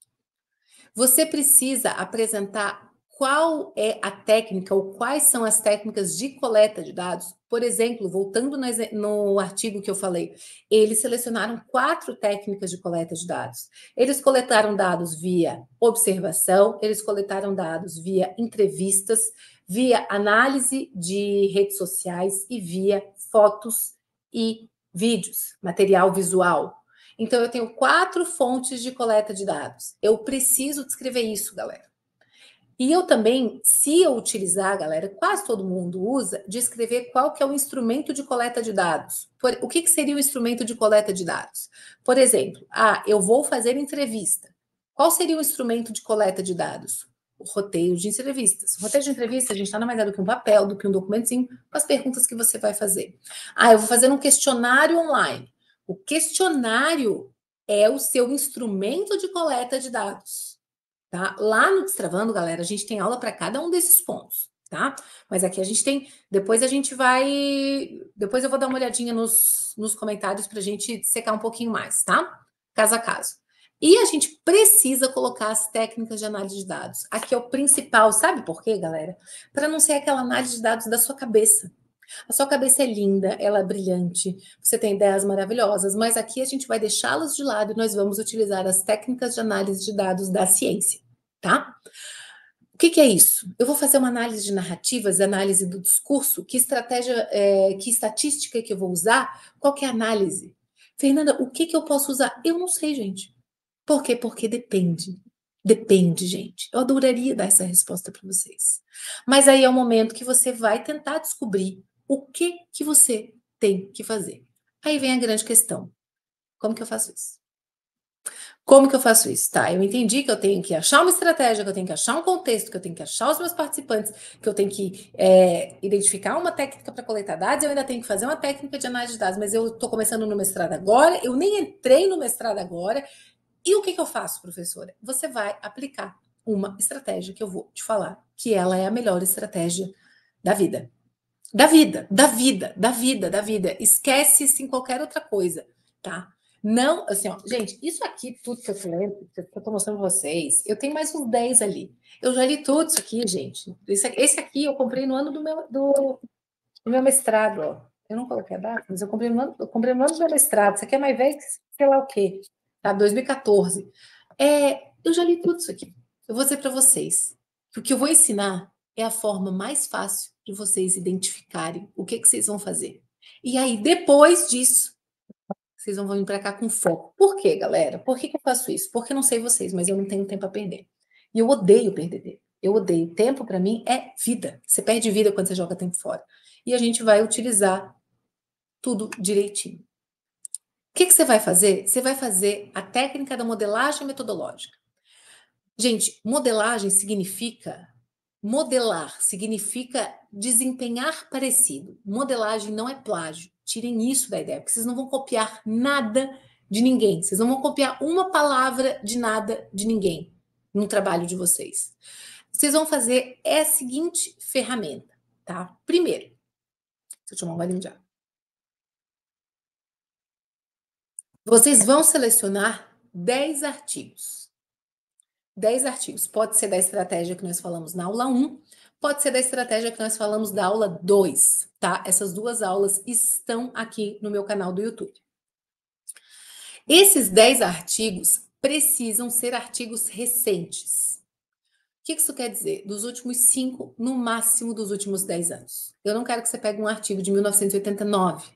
Você precisa apresentar qual é a técnica ou quais são as técnicas de coleta de dados. Por exemplo, voltando no artigo que eu falei, eles selecionaram quatro técnicas de coleta de dados. Eles coletaram dados via observação, eles coletaram dados via entrevistas, via análise de redes sociais e via fotos e vídeos, material visual. Então, eu tenho quatro fontes de coleta de dados. Eu preciso descrever isso, galera. E eu também, se eu utilizar, galera, quase todo mundo usa, descrever qual que é o instrumento de coleta de dados. Por, o que, que seria o instrumento de coleta de dados? Por exemplo, ah, eu vou fazer entrevista. Qual seria o instrumento de coleta de dados? roteiro de entrevistas. O roteiro de entrevista, a gente nada mais é do que um papel, do que um documentozinho com as perguntas que você vai fazer. Ah, eu vou fazer um questionário online. O questionário é o seu instrumento de coleta de dados. Tá? Lá no Destravando, galera, a gente tem aula para cada um desses pontos, tá? Mas aqui a gente tem. Depois a gente vai. Depois eu vou dar uma olhadinha nos, nos comentários para a gente secar um pouquinho mais, tá? Caso a caso. E a gente precisa colocar as técnicas de análise de dados. Aqui é o principal, sabe por quê, galera? Para não ser aquela análise de dados da sua cabeça. A sua cabeça é linda, ela é brilhante, você tem ideias maravilhosas, mas aqui a gente vai deixá-las de lado e nós vamos utilizar as técnicas de análise de dados da ciência, tá? O que, que é isso? Eu vou fazer uma análise de narrativas, análise do discurso, que estratégia, é, que estatística que eu vou usar, qual que é a análise? Fernanda, o que, que eu posso usar? Eu não sei, gente. Por quê? Porque depende. Depende, gente. Eu adoraria dar essa resposta para vocês. Mas aí é o momento que você vai tentar descobrir o que que você tem que fazer. Aí vem a grande questão. Como que eu faço isso? Como que eu faço isso? Tá, eu entendi que eu tenho que achar uma estratégia, que eu tenho que achar um contexto, que eu tenho que achar os meus participantes, que eu tenho que é, identificar uma técnica para coletar dados, eu ainda tenho que fazer uma técnica de análise de dados, mas eu estou começando no mestrado agora, eu nem entrei no mestrado agora, e o que, que eu faço, professora? Você vai aplicar uma estratégia que eu vou te falar, que ela é a melhor estratégia da vida. Da vida, da vida, da vida, da vida. Esquece isso em qualquer outra coisa, tá? Não, assim, ó, gente, isso aqui, tudo que eu que eu tô mostrando pra vocês, eu tenho mais uns 10 ali. Eu já li tudo isso aqui, gente. Esse, esse aqui eu comprei no ano do meu, do, do meu mestrado, ó. Eu não coloquei a data, mas eu comprei no ano, eu comprei no ano do meu mestrado. Isso aqui é mais velho que sei lá o quê tá? 2014. É, eu já li tudo isso aqui. Eu vou dizer para vocês que o que eu vou ensinar é a forma mais fácil de vocês identificarem o que, que vocês vão fazer. E aí, depois disso, vocês vão vir para cá com foco. Por quê, galera? Por que, que eu faço isso? Porque não sei vocês, mas eu não tenho tempo a perder. E eu odeio perder tempo. Eu odeio. Tempo, para mim, é vida. Você perde vida quando você joga tempo fora. E a gente vai utilizar tudo direitinho. O que, que você vai fazer? Você vai fazer a técnica da modelagem metodológica. Gente, modelagem significa modelar, significa desempenhar parecido. Modelagem não é plágio. Tirem isso da ideia, porque vocês não vão copiar nada de ninguém. Vocês não vão copiar uma palavra de nada de ninguém no trabalho de vocês. Vocês vão fazer é a seguinte ferramenta, tá? Primeiro, deixa eu tomar um golinho de água. Vocês vão selecionar 10 artigos. 10 artigos. Pode ser da estratégia que nós falamos na aula 1, pode ser da estratégia que nós falamos da aula 2, tá? Essas duas aulas estão aqui no meu canal do YouTube. Esses 10 artigos precisam ser artigos recentes. O que isso quer dizer? Dos últimos 5, no máximo dos últimos 10 anos. Eu não quero que você pegue um artigo de 1989,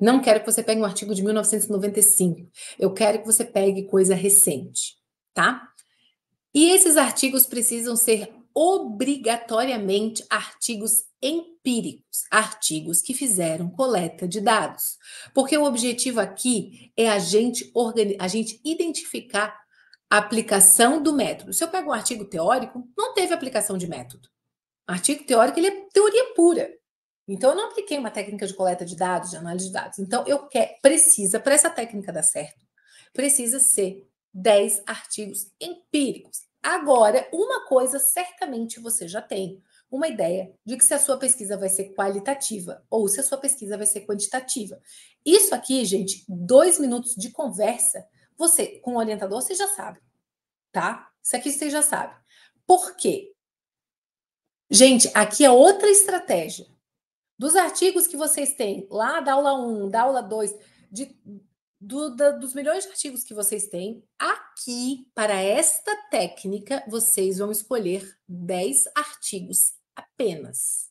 não quero que você pegue um artigo de 1995. Eu quero que você pegue coisa recente, tá? E esses artigos precisam ser obrigatoriamente artigos empíricos, artigos que fizeram coleta de dados. Porque o objetivo aqui é a gente, a gente identificar a aplicação do método. Se eu pego um artigo teórico, não teve aplicação de método. Artigo teórico ele é teoria pura. Então, eu não apliquei uma técnica de coleta de dados, de análise de dados. Então, eu quero, precisa, para essa técnica dar certo, precisa ser 10 artigos empíricos. Agora, uma coisa certamente você já tem, uma ideia de que se a sua pesquisa vai ser qualitativa ou se a sua pesquisa vai ser quantitativa. Isso aqui, gente, dois minutos de conversa, você com o orientador, você já sabe, tá? Isso aqui você já sabe. Por quê? Gente, aqui é outra estratégia. Dos artigos que vocês têm, lá da aula 1, da aula 2, de, do, da, dos milhões de artigos que vocês têm, aqui, para esta técnica, vocês vão escolher 10 artigos apenas.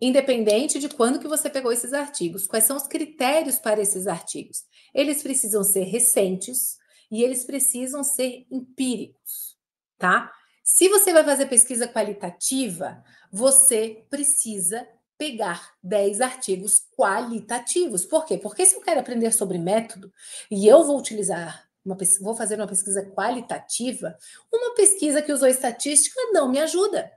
Independente de quando que você pegou esses artigos, quais são os critérios para esses artigos? Eles precisam ser recentes e eles precisam ser empíricos, tá? Se você vai fazer pesquisa qualitativa, você precisa pegar 10 artigos qualitativos. Por quê? Porque se eu quero aprender sobre método e eu vou utilizar uma, vou fazer uma pesquisa qualitativa, uma pesquisa que usou estatística não me ajuda.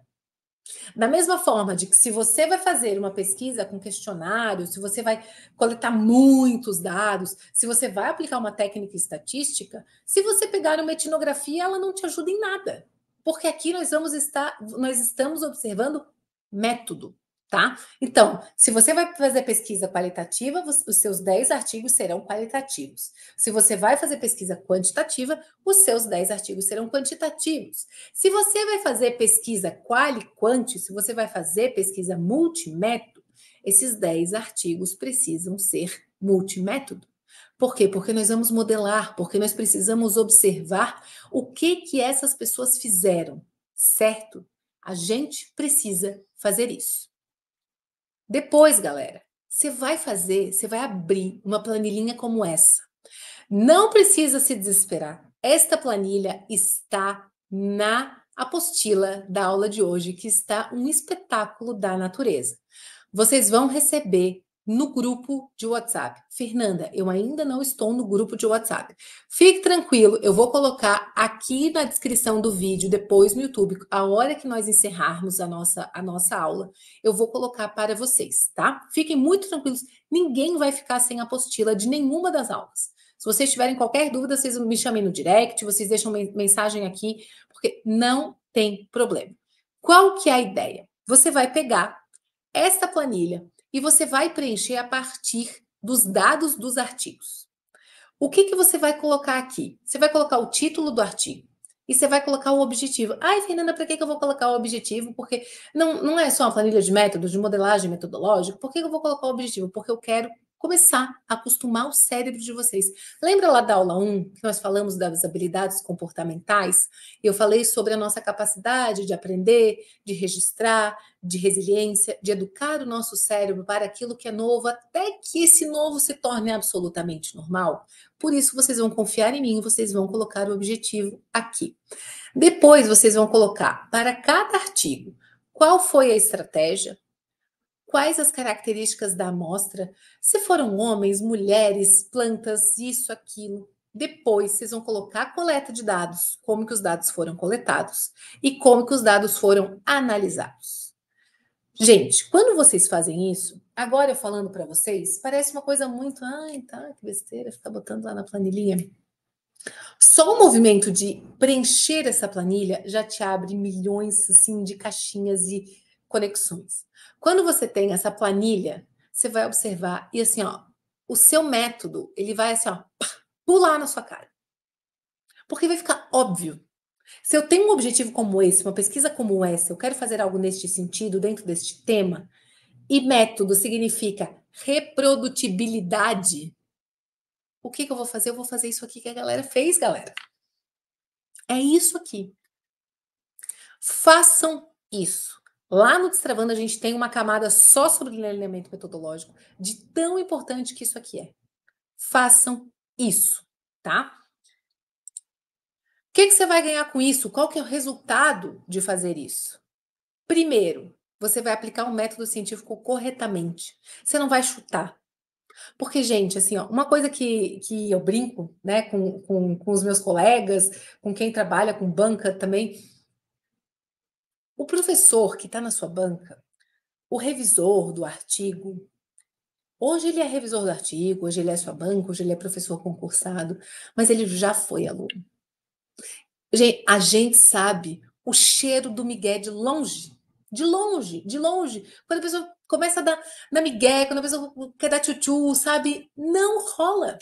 Da mesma forma de que se você vai fazer uma pesquisa com questionário, se você vai coletar muitos dados, se você vai aplicar uma técnica estatística, se você pegar uma etnografia, ela não te ajuda em nada. Porque aqui nós vamos estar, nós estamos observando método. Tá? Então, se você vai fazer pesquisa qualitativa, os seus 10 artigos serão qualitativos. Se você vai fazer pesquisa quantitativa, os seus 10 artigos serão quantitativos. Se você vai fazer pesquisa quali-quanti, se você vai fazer pesquisa multimétodo, esses 10 artigos precisam ser multimétodo. Por quê? Porque nós vamos modelar, porque nós precisamos observar o que que essas pessoas fizeram, certo? A gente precisa fazer isso. Depois, galera, você vai fazer, você vai abrir uma planilhinha como essa. Não precisa se desesperar. Esta planilha está na apostila da aula de hoje, que está um espetáculo da natureza. Vocês vão receber no grupo de WhatsApp. Fernanda, eu ainda não estou no grupo de WhatsApp. Fique tranquilo, eu vou colocar aqui na descrição do vídeo, depois no YouTube, a hora que nós encerrarmos a nossa, a nossa aula, eu vou colocar para vocês, tá? Fiquem muito tranquilos, ninguém vai ficar sem apostila de nenhuma das aulas. Se vocês tiverem qualquer dúvida, vocês me chamem no direct, vocês deixam mensagem aqui, porque não tem problema. Qual que é a ideia? Você vai pegar esta planilha e você vai preencher a partir dos dados dos artigos. O que, que você vai colocar aqui? Você vai colocar o título do artigo e você vai colocar o objetivo. Ai, Fernanda, para que, que eu vou colocar o objetivo? Porque não, não é só uma planilha de métodos, de modelagem metodológica. Por que, que eu vou colocar o objetivo? Porque eu quero começar a acostumar o cérebro de vocês. Lembra lá da aula 1 que nós falamos das habilidades comportamentais? Eu falei sobre a nossa capacidade de aprender, de registrar, de resiliência, de educar o nosso cérebro para aquilo que é novo, até que esse novo se torne absolutamente normal. Por isso, vocês vão confiar em mim, vocês vão colocar o objetivo aqui. Depois, vocês vão colocar para cada artigo qual foi a estratégia, quais as características da amostra, se foram homens, mulheres, plantas, isso, aquilo. Depois, vocês vão colocar a coleta de dados, como que os dados foram coletados e como que os dados foram analisados. Gente, quando vocês fazem isso, agora eu falando para vocês, parece uma coisa muito, ai, tá, que besteira, ficar botando lá na planilhinha. Só o movimento de preencher essa planilha já te abre milhões assim de caixinhas e conexões. Quando você tem essa planilha, você vai observar e assim, ó, o seu método, ele vai assim, ó, pular na sua cara. Porque vai ficar óbvio. Se eu tenho um objetivo como esse, uma pesquisa como essa, eu quero fazer algo neste sentido, dentro deste tema, e método significa reprodutibilidade, o que, que eu vou fazer? Eu vou fazer isso aqui que a galera fez, galera. É isso aqui. Façam isso. Lá no Destravando, a gente tem uma camada só sobre o alinhamento metodológico, de tão importante que isso aqui é. Façam isso, tá? O que, que você vai ganhar com isso? Qual que é o resultado de fazer isso? Primeiro, você vai aplicar o um método científico corretamente. Você não vai chutar. Porque, gente, assim, ó, uma coisa que, que eu brinco né, com, com, com os meus colegas, com quem trabalha com banca também, o professor que está na sua banca, o revisor do artigo, hoje ele é revisor do artigo, hoje ele é sua banca, hoje ele é professor concursado, mas ele já foi aluno. A gente sabe o cheiro do migué de longe, de longe, de longe. Quando a pessoa começa a dar na migué, quando a pessoa quer dar tchutchu, sabe? Não rola.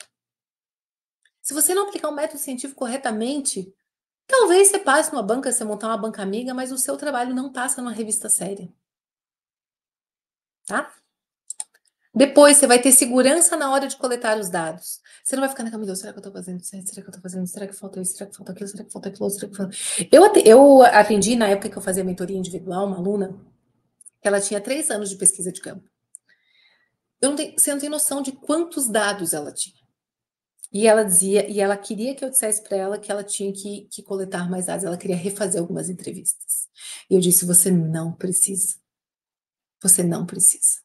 Se você não aplicar o método científico corretamente, Talvez você passe numa banca, você montar uma banca amiga, mas o seu trabalho não passa numa revista séria. Tá? Depois, você vai ter segurança na hora de coletar os dados. Você não vai ficar naquela, meu Deus, será que eu estou fazendo isso? Será que eu estou fazendo Será que falta isso? Será que falta aquilo? Será que falta aquilo? Será que falta... Eu, eu atendi, na época que eu fazia mentoria individual, uma aluna, que ela tinha três anos de pesquisa de campo. Eu não tenho, você não tem noção de quantos dados ela tinha. E ela dizia, e ela queria que eu dissesse para ela que ela tinha que, que coletar mais dados, ela queria refazer algumas entrevistas. E eu disse: você não precisa. Você não precisa.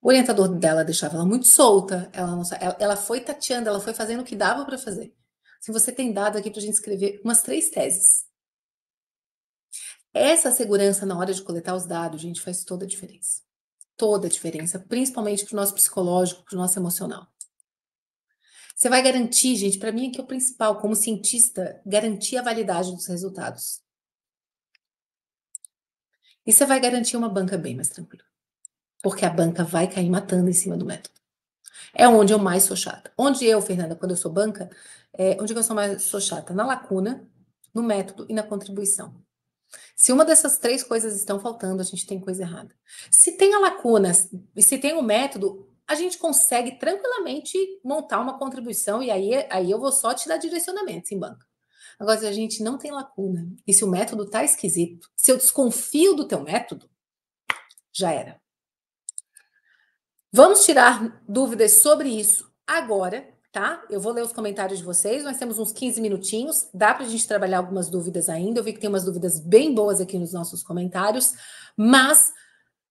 O orientador dela deixava ela muito solta, ela, não, ela, ela foi tateando, ela foi fazendo o que dava para fazer. Se você tem dado aqui para a gente escrever umas três teses. Essa segurança na hora de coletar os dados, gente, faz toda a diferença. Toda a diferença, principalmente para o nosso psicológico, para o nosso emocional. Você vai garantir, gente, para mim aqui é, é o principal, como cientista, garantir a validade dos resultados. E você vai garantir uma banca bem mais tranquila. Porque a banca vai cair matando em cima do método. É onde eu mais sou chata. Onde eu, Fernanda, quando eu sou banca, é onde eu sou mais sou chata? Na lacuna, no método e na contribuição. Se uma dessas três coisas estão faltando, a gente tem coisa errada. Se tem a lacuna e se tem o método, a gente consegue tranquilamente montar uma contribuição e aí, aí eu vou só te dar direcionamentos em banco Agora, se a gente não tem lacuna e se o método tá esquisito, se eu desconfio do teu método, já era. Vamos tirar dúvidas sobre isso agora, tá? Eu vou ler os comentários de vocês. Nós temos uns 15 minutinhos. Dá para a gente trabalhar algumas dúvidas ainda. Eu vi que tem umas dúvidas bem boas aqui nos nossos comentários, mas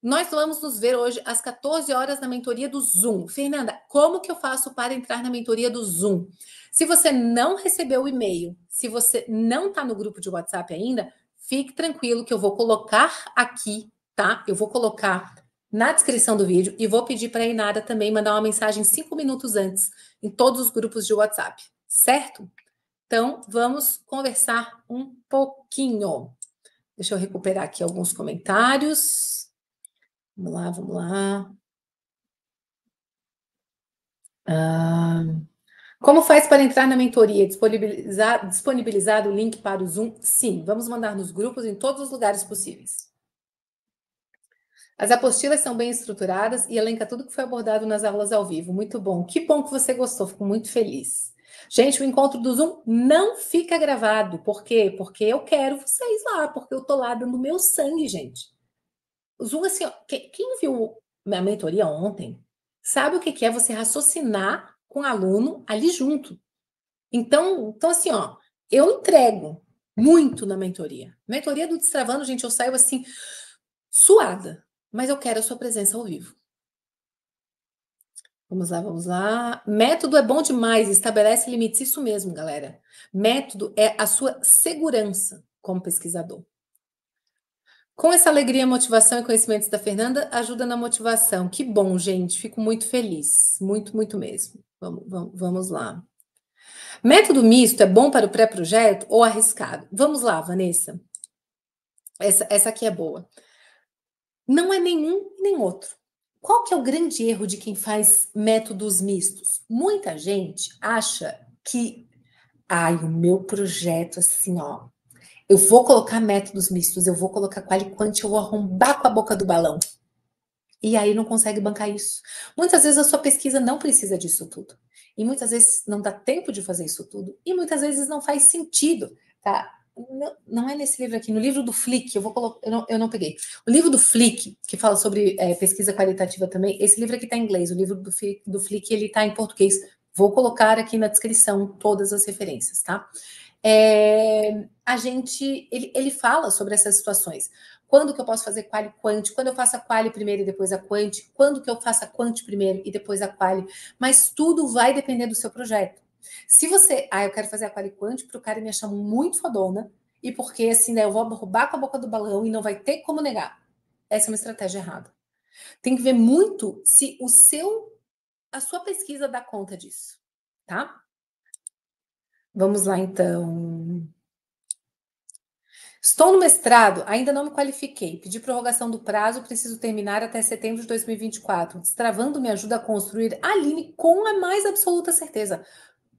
nós vamos nos ver hoje às 14 horas na mentoria do Zoom. Fernanda, como que eu faço para entrar na mentoria do Zoom? Se você não recebeu o e-mail, se você não está no grupo de WhatsApp ainda, fique tranquilo que eu vou colocar aqui, tá? Eu vou colocar na descrição do vídeo e vou pedir para a Inara também mandar uma mensagem cinco minutos antes em todos os grupos de WhatsApp, certo? Então, vamos conversar um pouquinho. Deixa eu recuperar aqui alguns comentários. Vamos lá, vamos lá. como faz para entrar na mentoria? Disponibilizar, disponibilizar o link para o Zoom? Sim, vamos mandar nos grupos em todos os lugares possíveis. As apostilas são bem estruturadas e elenca tudo que foi abordado nas aulas ao vivo. Muito bom. Que bom que você gostou, fico muito feliz. Gente, o encontro do Zoom não fica gravado. Por quê? Porque eu quero vocês lá, porque eu tô lá dando meu sangue, gente. Zoom, assim, ó, quem viu minha mentoria ontem sabe o que é você raciocinar com o aluno ali junto. Então, então assim, ó, eu entrego muito na mentoria. Mentoria do Destravando, gente, eu saio assim, suada, mas eu quero a sua presença ao vivo. Vamos lá, vamos lá. Método é bom demais, estabelece limites. Isso mesmo, galera. Método é a sua segurança como pesquisador. Com essa alegria, motivação e conhecimentos da Fernanda, ajuda na motivação. Que bom, gente. Fico muito feliz. Muito, muito mesmo. Vamos, vamos, vamos lá. Método misto é bom para o pré-projeto ou arriscado? Vamos lá, Vanessa. Essa, essa aqui é boa. Não é nenhum nem outro. Qual que é o grande erro de quem faz métodos mistos? Muita gente acha que, ai, o meu projeto assim, ó, eu vou colocar métodos mistos, eu vou colocar qualiquante, eu vou arrombar com a boca do balão. E aí não consegue bancar isso. Muitas vezes a sua pesquisa não precisa disso tudo. E muitas vezes não dá tempo de fazer isso tudo. E muitas vezes não faz sentido, tá? Não, não é nesse livro aqui, no livro do Flick, eu vou colocar, eu não, eu não peguei. O livro do Flick, que fala sobre é, pesquisa qualitativa também, esse livro aqui está em inglês, o livro do, do Flick, ele está em português. Vou colocar aqui na descrição todas as referências, tá? é, a gente ele, ele fala sobre essas situações. Quando que eu posso fazer quali quant? Quando eu faço a quali primeiro e depois a quant? Quando que eu faço a quant primeiro e depois a quali? Mas tudo vai depender do seu projeto. Se você, ah, eu quero fazer a quali quant para o cara me achar muito fodona e porque assim, né, eu vou roubar com a boca do balão e não vai ter como negar. Essa é uma estratégia errada. Tem que ver muito se o seu a sua pesquisa dá conta disso, tá? Vamos lá, então. Estou no mestrado, ainda não me qualifiquei. Pedi prorrogação do prazo, preciso terminar até setembro de 2024. Destravando me ajuda a construir Aline com a mais absoluta certeza.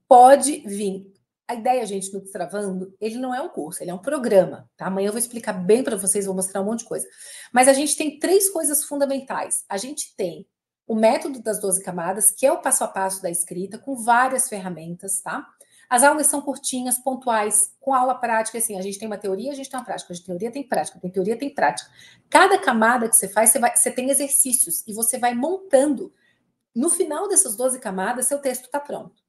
Pode vir. A ideia, gente, do Destravando, ele não é um curso, ele é um programa. Tá? Amanhã eu vou explicar bem para vocês, vou mostrar um monte de coisa. Mas a gente tem três coisas fundamentais. A gente tem o método das 12 camadas, que é o passo a passo da escrita, com várias ferramentas, tá? As aulas são curtinhas, pontuais, com aula prática. Assim, a gente tem uma teoria, a gente tem uma prática. A gente tem teoria, tem prática. Tem teoria, tem prática. Cada camada que você faz, você, vai, você tem exercícios e você vai montando. No final dessas 12 camadas, seu texto está pronto.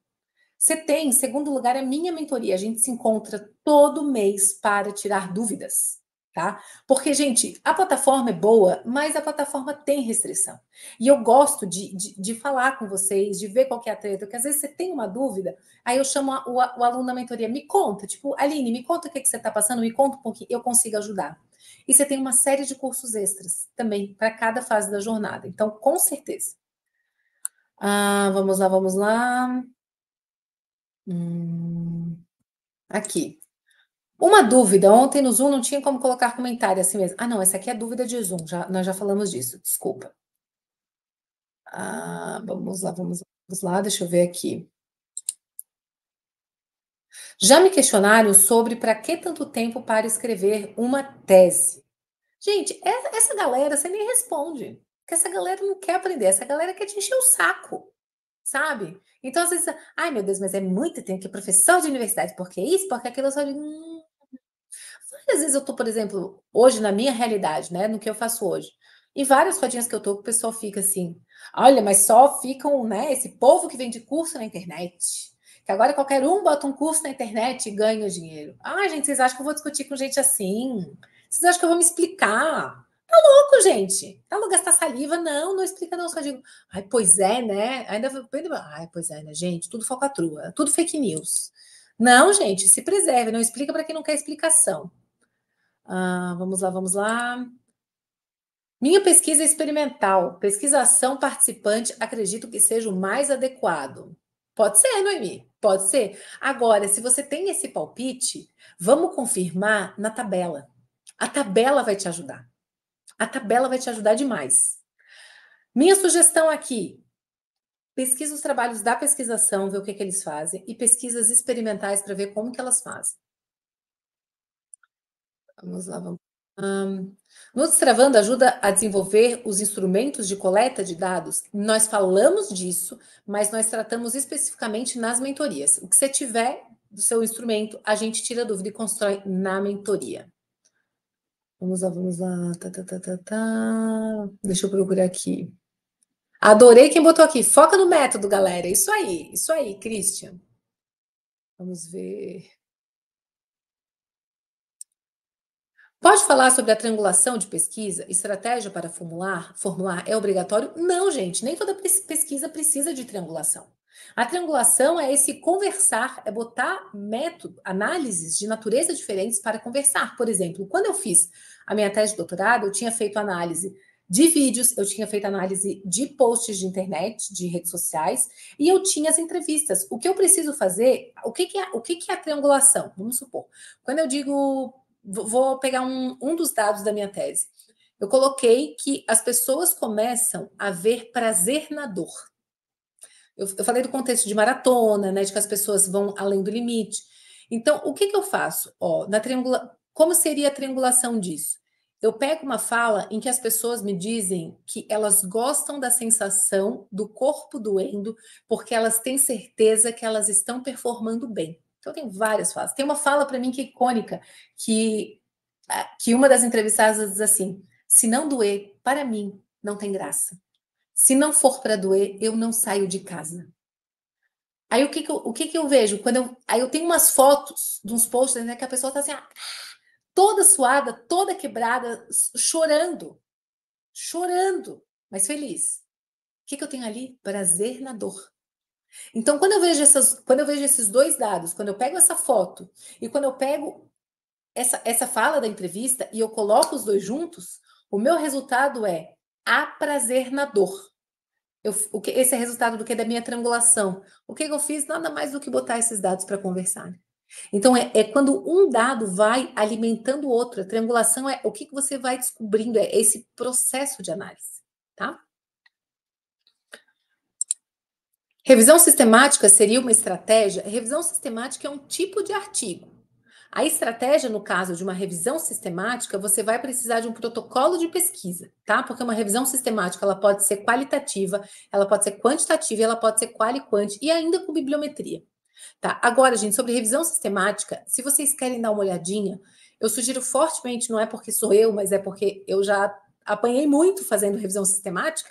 Você tem, em segundo lugar, a minha mentoria. A gente se encontra todo mês para tirar dúvidas tá? Porque, gente, a plataforma é boa, mas a plataforma tem restrição. E eu gosto de, de, de falar com vocês, de ver qual é a treta, porque às vezes você tem uma dúvida, aí eu chamo a, o, o, aluno da mentoria, me conta, tipo, Aline, me conta o que, que você está passando, me conta porque eu consigo ajudar. E você tem uma série de cursos extras também para cada fase da jornada. Então, com certeza. Ah, vamos lá, vamos lá. Hum, aqui. Uma dúvida, ontem no Zoom não tinha como colocar comentário assim mesmo. Ah, não, essa aqui é dúvida de Zoom, já, nós já falamos disso, desculpa. Ah, vamos lá, vamos, vamos lá, deixa eu ver aqui. Já me questionaram sobre para que tanto tempo para escrever uma tese. Gente, é, essa galera você nem responde. Porque essa galera não quer aprender, essa galera quer te encher o saco, sabe? Então, às vezes, ai meu Deus, mas é muito tempo que é professor de universidade, porque isso, porque aquilo, eu só digo, hum, às vezes eu tô, por exemplo, hoje na minha realidade, né? No que eu faço hoje. E várias rodinhas que eu tô, o pessoal fica assim: olha, mas só ficam, né? Esse povo que vende curso na internet. Que agora qualquer um bota um curso na internet e ganha dinheiro. Ah, gente, vocês acham que eu vou discutir com gente assim? Vocês acham que eu vou me explicar? Tá louco, gente. Tá louco gastar saliva? Não, não explica, não. Só digo, ai, pois é, né? Ainda ai, pois é, né, gente? Tudo trua, tudo fake news. Não, gente, se preserve, não explica para quem não quer explicação. Ah, vamos lá, vamos lá. Minha pesquisa experimental, pesquisação participante, acredito que seja o mais adequado. Pode ser, Noemi, é, pode ser. Agora, se você tem esse palpite, vamos confirmar na tabela. A tabela vai te ajudar. A tabela vai te ajudar demais. Minha sugestão aqui: pesquisa os trabalhos da pesquisação, ver o que, que eles fazem, e pesquisas experimentais para ver como que elas fazem. Vamos lá, vamos. Um, no Destravando ajuda a desenvolver os instrumentos de coleta de dados. Nós falamos disso, mas nós tratamos especificamente nas mentorias. O que você tiver do seu instrumento, a gente tira a dúvida e constrói na mentoria. Vamos lá, vamos lá. Tá, tá, tá, tá, tá. Deixa eu procurar aqui. Adorei quem botou aqui. Foca no método, galera. Isso aí, isso aí, Christian. Vamos ver. Pode falar sobre a triangulação de pesquisa? Estratégia para formular? Formular é obrigatório? Não, gente, nem toda pesquisa precisa de triangulação. A triangulação é esse conversar, é botar método, análises de natureza diferentes para conversar. Por exemplo, quando eu fiz a minha tese de doutorado, eu tinha feito análise de vídeos, eu tinha feito análise de posts de internet, de redes sociais, e eu tinha as entrevistas. O que eu preciso fazer, o que, que, é, o que, que é a triangulação? Vamos supor. Quando eu digo vou pegar um, um dos dados da minha tese. Eu coloquei que as pessoas começam a ver prazer na dor. Eu, eu falei do contexto de maratona, né, de que as pessoas vão além do limite. Então, o que, que eu faço? Ó, na triangula... Como seria a triangulação disso? Eu pego uma fala em que as pessoas me dizem que elas gostam da sensação do corpo doendo, porque elas têm certeza que elas estão performando bem. Então tem várias falas. Tem uma fala para mim que é icônica, que, é, que uma das entrevistadas diz assim: se não doer, para mim, não tem graça. Se não for para doer, eu não saio de casa. Aí o que que eu, o que que eu vejo? Quando eu, aí eu tenho umas fotos de uns posts né, que a pessoa está assim, ah, toda suada, toda quebrada, chorando. Chorando, mas feliz. O que, que eu tenho ali? Prazer na dor. Então, quando eu vejo essas, quando eu vejo esses dois dados, quando eu pego essa foto e quando eu pego essa, essa fala da entrevista e eu coloco os dois juntos, o meu resultado é a prazer na dor. Eu, o que, esse é resultado do que da minha triangulação. O que, eu fiz nada mais do que botar esses dados para conversar. Né? Então é, é, quando um dado vai alimentando o outro. A triangulação é o que, que você vai descobrindo, é esse processo de análise, tá? Revisão sistemática seria uma estratégia? Revisão sistemática é um tipo de artigo. A estratégia, no caso de uma revisão sistemática, você vai precisar de um protocolo de pesquisa, tá? Porque uma revisão sistemática, ela pode ser qualitativa, ela pode ser quantitativa, ela pode ser qual e quant, e ainda com bibliometria, tá? Agora, gente, sobre revisão sistemática, se vocês querem dar uma olhadinha, eu sugiro fortemente, não é porque sou eu, mas é porque eu já apanhei muito fazendo revisão sistemática,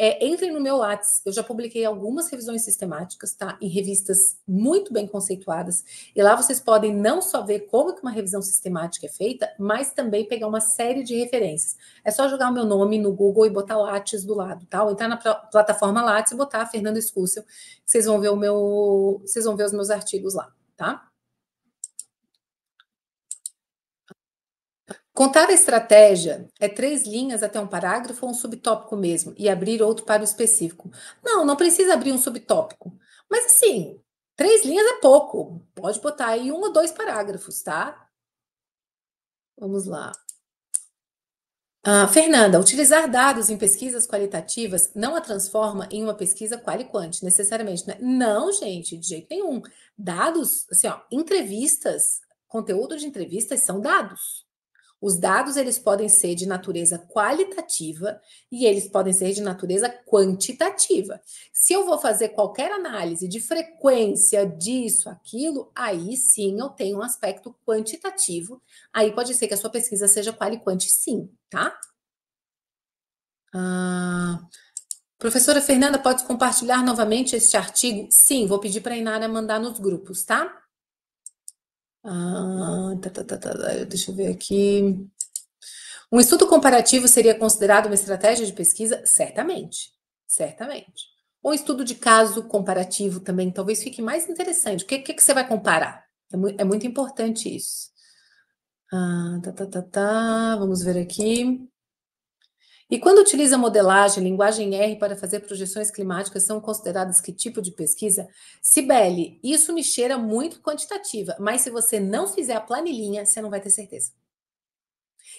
é, entrem no meu Lattes. eu já publiquei algumas revisões sistemáticas, tá? Em revistas muito bem conceituadas. E lá vocês podem não só ver como que uma revisão sistemática é feita, mas também pegar uma série de referências. É só jogar o meu nome no Google e botar Lattes do lado, tá? Ou entrar na plataforma Lattes e botar Fernando Escúcio. Vocês vão ver o meu, vocês vão ver os meus artigos lá, tá? Contar a estratégia é três linhas até um parágrafo ou um subtópico mesmo, e abrir outro para o específico. Não, não precisa abrir um subtópico. Mas assim, três linhas é pouco. Pode botar aí um ou dois parágrafos, tá? Vamos lá. Ah, Fernanda, utilizar dados em pesquisas qualitativas não a transforma em uma pesquisa qualiquante, necessariamente, né? Não, gente, de jeito nenhum. Dados, assim, ó, entrevistas, conteúdo de entrevistas são dados. Os dados eles podem ser de natureza qualitativa e eles podem ser de natureza quantitativa. Se eu vou fazer qualquer análise de frequência disso, aquilo, aí sim eu tenho um aspecto quantitativo. Aí pode ser que a sua pesquisa seja qual e sim, tá? Ah, professora Fernanda, pode compartilhar novamente este artigo? Sim, vou pedir para a Inara mandar nos grupos, tá? Ah, tá, tá, tá, tá, deixa eu ver aqui. Um estudo comparativo seria considerado uma estratégia de pesquisa? Certamente, certamente. Um estudo de caso comparativo também talvez fique mais interessante. O que, que, que você vai comparar? É, mu é muito importante isso. Ah, tá, tá, tá, tá. Vamos ver aqui. E quando utiliza modelagem, linguagem R para fazer projeções climáticas, são consideradas que tipo de pesquisa? Sibeli, isso me cheira muito quantitativa, mas se você não fizer a planilhinha, você não vai ter certeza.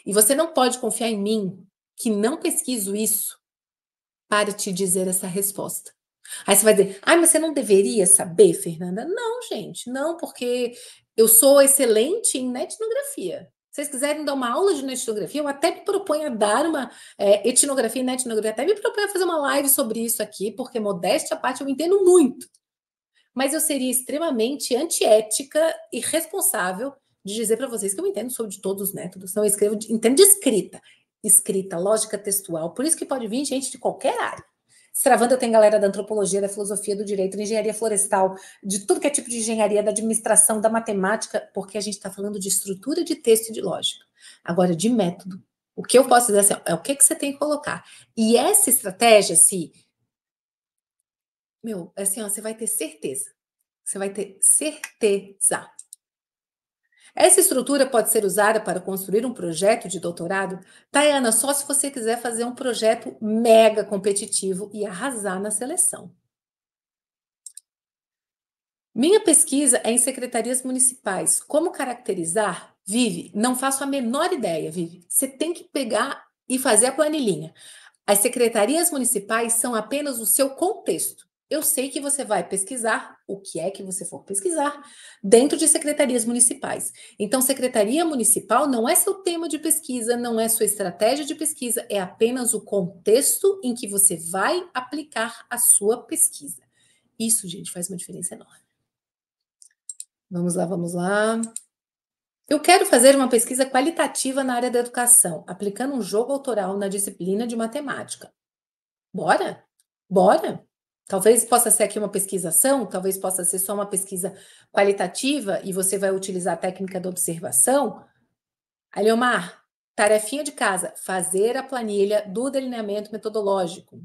E você não pode confiar em mim, que não pesquiso isso, para te dizer essa resposta. Aí você vai dizer, ah, mas você não deveria saber, Fernanda? Não, gente, não, porque eu sou excelente em etnografia vocês quiserem dar uma aula de etnografia, eu até me proponho a dar uma é, etnografia e né, etnografia, até me proponho a fazer uma live sobre isso aqui, porque modéstia à parte eu entendo muito. Mas eu seria extremamente antiética e responsável de dizer para vocês que eu entendo sobre todos os métodos. Não, eu escrevo, entendo de escrita, escrita, lógica textual. Por isso que pode vir gente de qualquer área. Estravando, eu tenho galera da antropologia, da filosofia, do direito, da engenharia florestal, de tudo que é tipo de engenharia, da administração, da matemática, porque a gente está falando de estrutura de texto e de lógica. Agora, de método, o que eu posso dizer assim, é o que, que você tem que colocar. E essa estratégia, se. Meu, é assim, ó, você vai ter certeza. Você vai ter certeza essa estrutura pode ser usada para construir um projeto de doutorado? Tayana, só se você quiser fazer um projeto mega competitivo e arrasar na seleção. Minha pesquisa é em secretarias municipais. Como caracterizar? Vive, não faço a menor ideia, Vive. Você tem que pegar e fazer a planilhinha. As secretarias municipais são apenas o seu contexto eu sei que você vai pesquisar o que é que você for pesquisar dentro de secretarias municipais. Então, secretaria municipal não é seu tema de pesquisa, não é sua estratégia de pesquisa, é apenas o contexto em que você vai aplicar a sua pesquisa. Isso, gente, faz uma diferença enorme. Vamos lá, vamos lá. Eu quero fazer uma pesquisa qualitativa na área da educação, aplicando um jogo autoral na disciplina de matemática. Bora? Bora? Talvez possa ser aqui uma pesquisação, talvez possa ser só uma pesquisa qualitativa e você vai utilizar a técnica da observação. Aliomar, tarefinha de casa, fazer a planilha do delineamento metodológico.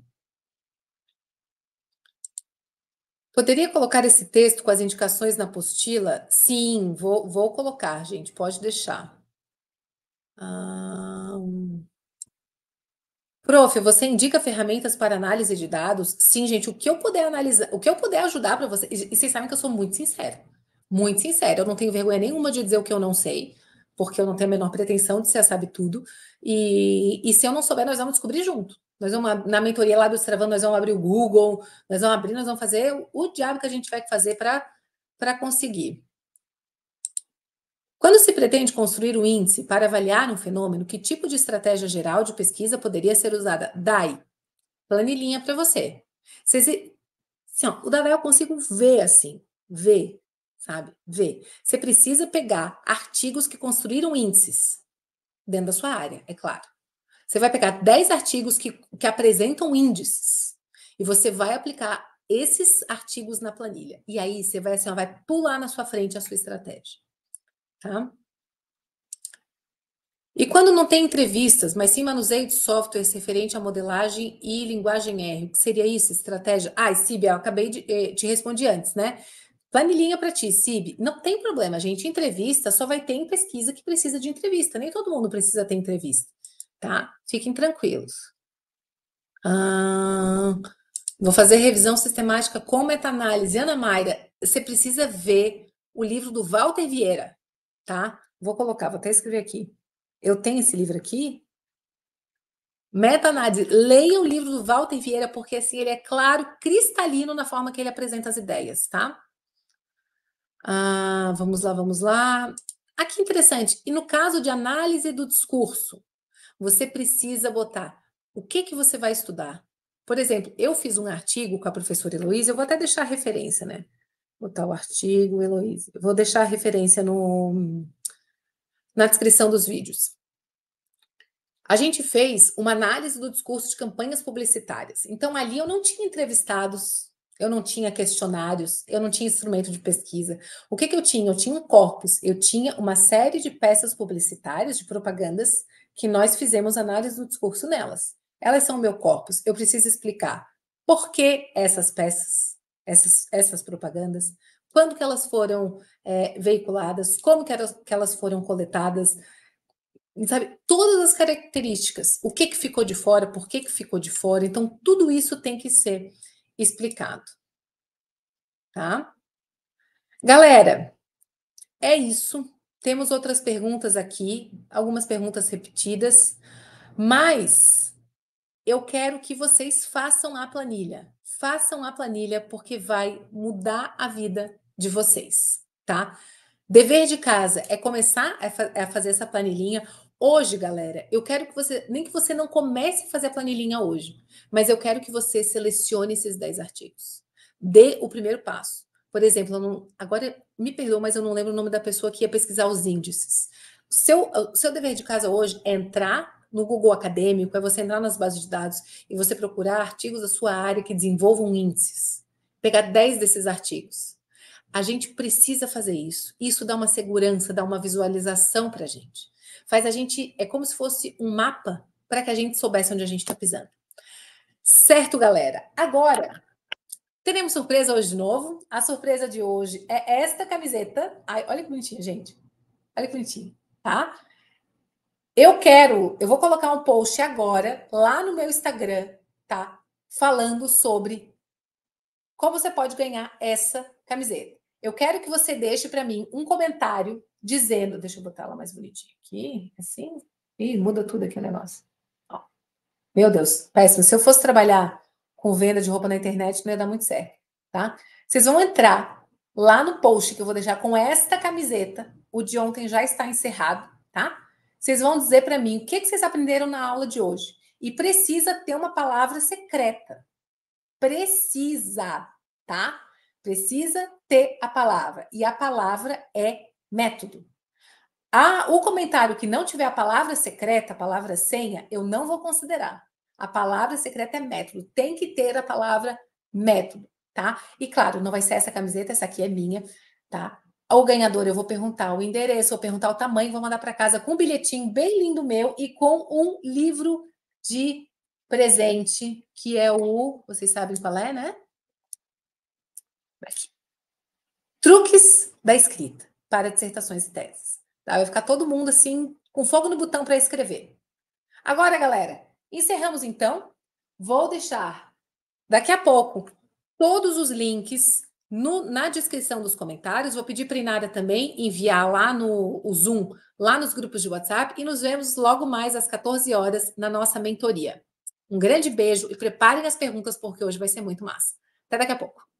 Poderia colocar esse texto com as indicações na apostila? Sim, vou, vou colocar, gente, pode deixar. Ah, Prof, você indica ferramentas para análise de dados? Sim, gente, o que eu puder analisar, o que eu puder ajudar para vocês. E vocês sabem que eu sou muito sincera. Muito sincera. Eu não tenho vergonha nenhuma de dizer o que eu não sei, porque eu não tenho a menor pretensão de ser sabe tudo. E, e se eu não souber, nós vamos descobrir junto. Nós vamos, na mentoria lá do Estravando, nós vamos abrir o Google, nós vamos abrir, nós vamos fazer o, o diabo que a gente vai fazer para conseguir. Quando se pretende construir um índice para avaliar um fenômeno, que tipo de estratégia geral de pesquisa poderia ser usada? DAI, planilhinha para você. Vocês, assim, ó, o DAI eu consigo ver assim, ver, sabe? Ver. Você precisa pegar artigos que construíram índices dentro da sua área, é claro. Você vai pegar 10 artigos que, que apresentam índices e você vai aplicar esses artigos na planilha. E aí você vai, assim, ó, vai pular na sua frente a sua estratégia. Tá? E quando não tem entrevistas, mas sim manuseio de softwares referente à modelagem e linguagem R, o que seria isso? Estratégia? Ah, Sib, eu acabei de eh, te responder antes, né? Planilhinha para ti, Sib. Não tem problema, gente. Entrevista só vai ter em pesquisa que precisa de entrevista. Nem todo mundo precisa ter entrevista, tá? Fiquem tranquilos. Ah, vou fazer revisão sistemática com meta-análise. Ana Mayra, você precisa ver o livro do Walter Vieira tá? Vou colocar, vou até escrever aqui. Eu tenho esse livro aqui. Meta-análise. Leia o livro do Walter Vieira, porque assim, ele é claro, cristalino na forma que ele apresenta as ideias, tá? Ah, vamos lá, vamos lá. Aqui interessante. E no caso de análise do discurso, você precisa botar o que, que você vai estudar. Por exemplo, eu fiz um artigo com a professora Heloísa, eu vou até deixar a referência, né? botar o artigo, Heloísa. vou deixar a referência no, na descrição dos vídeos. A gente fez uma análise do discurso de campanhas publicitárias. Então, ali eu não tinha entrevistados, eu não tinha questionários, eu não tinha instrumento de pesquisa. O que, que eu tinha? Eu tinha um corpus, eu tinha uma série de peças publicitárias, de propagandas, que nós fizemos análise do discurso nelas. Elas são o meu corpus. Eu preciso explicar por que essas peças essas, essas propagandas, quando que elas foram é, veiculadas, como que, elas, que elas foram coletadas, sabe? Todas as características, o que, que ficou de fora, por que, que ficou de fora. Então, tudo isso tem que ser explicado. Tá? Galera, é isso. Temos outras perguntas aqui, algumas perguntas repetidas, mas eu quero que vocês façam a planilha façam a planilha porque vai mudar a vida de vocês, tá? Dever de casa é começar a, fazer essa planilhinha. Hoje, galera, eu quero que você, nem que você não comece a fazer a planilhinha hoje, mas eu quero que você selecione esses 10 artigos. Dê o primeiro passo. Por exemplo, não, agora me perdoa, mas eu não lembro o nome da pessoa que ia pesquisar os índices. Seu, seu dever de casa hoje é entrar no Google Acadêmico, é você entrar nas bases de dados e você procurar artigos da sua área que desenvolvam índices. Pegar 10 desses artigos. A gente precisa fazer isso. Isso dá uma segurança, dá uma visualização para a gente. Faz a gente, é como se fosse um mapa para que a gente soubesse onde a gente está pisando. Certo, galera? Agora, teremos surpresa hoje de novo. A surpresa de hoje é esta camiseta. Ai, olha que bonitinha, gente. Olha que bonitinha, tá? Eu quero, eu vou colocar um post agora lá no meu Instagram, tá? Falando sobre como você pode ganhar essa camiseta. Eu quero que você deixe para mim um comentário dizendo, deixa eu botar ela mais bonitinha aqui, assim. Ih, muda tudo aqui o negócio. Ó. Meu Deus, péssimo. Se eu fosse trabalhar com venda de roupa na internet, não ia dar muito certo, tá? Vocês vão entrar lá no post que eu vou deixar com esta camiseta. O de ontem já está encerrado, tá? Vocês vão dizer para mim o que, que vocês aprenderam na aula de hoje. E precisa ter uma palavra secreta. Precisa, tá? Precisa ter a palavra. E a palavra é método. Ah, o comentário que não tiver a palavra secreta, a palavra senha, eu não vou considerar. A palavra secreta é método. Tem que ter a palavra método, tá? E claro, não vai ser essa camiseta, essa aqui é minha, tá? ao ganhador eu vou perguntar o endereço, vou perguntar o tamanho, vou mandar para casa com um bilhetinho bem lindo meu e com um livro de presente, que é o, vocês sabem qual é, né? Aqui. Truques da escrita para dissertações e teses. Tá? Vai ficar todo mundo assim com fogo no botão para escrever. Agora, galera, encerramos então. Vou deixar daqui a pouco todos os links no, na descrição dos comentários. Vou pedir para Inara também enviar lá no Zoom, lá nos grupos de WhatsApp. E nos vemos logo mais às 14 horas na nossa mentoria. Um grande beijo e preparem as perguntas, porque hoje vai ser muito massa. Até daqui a pouco.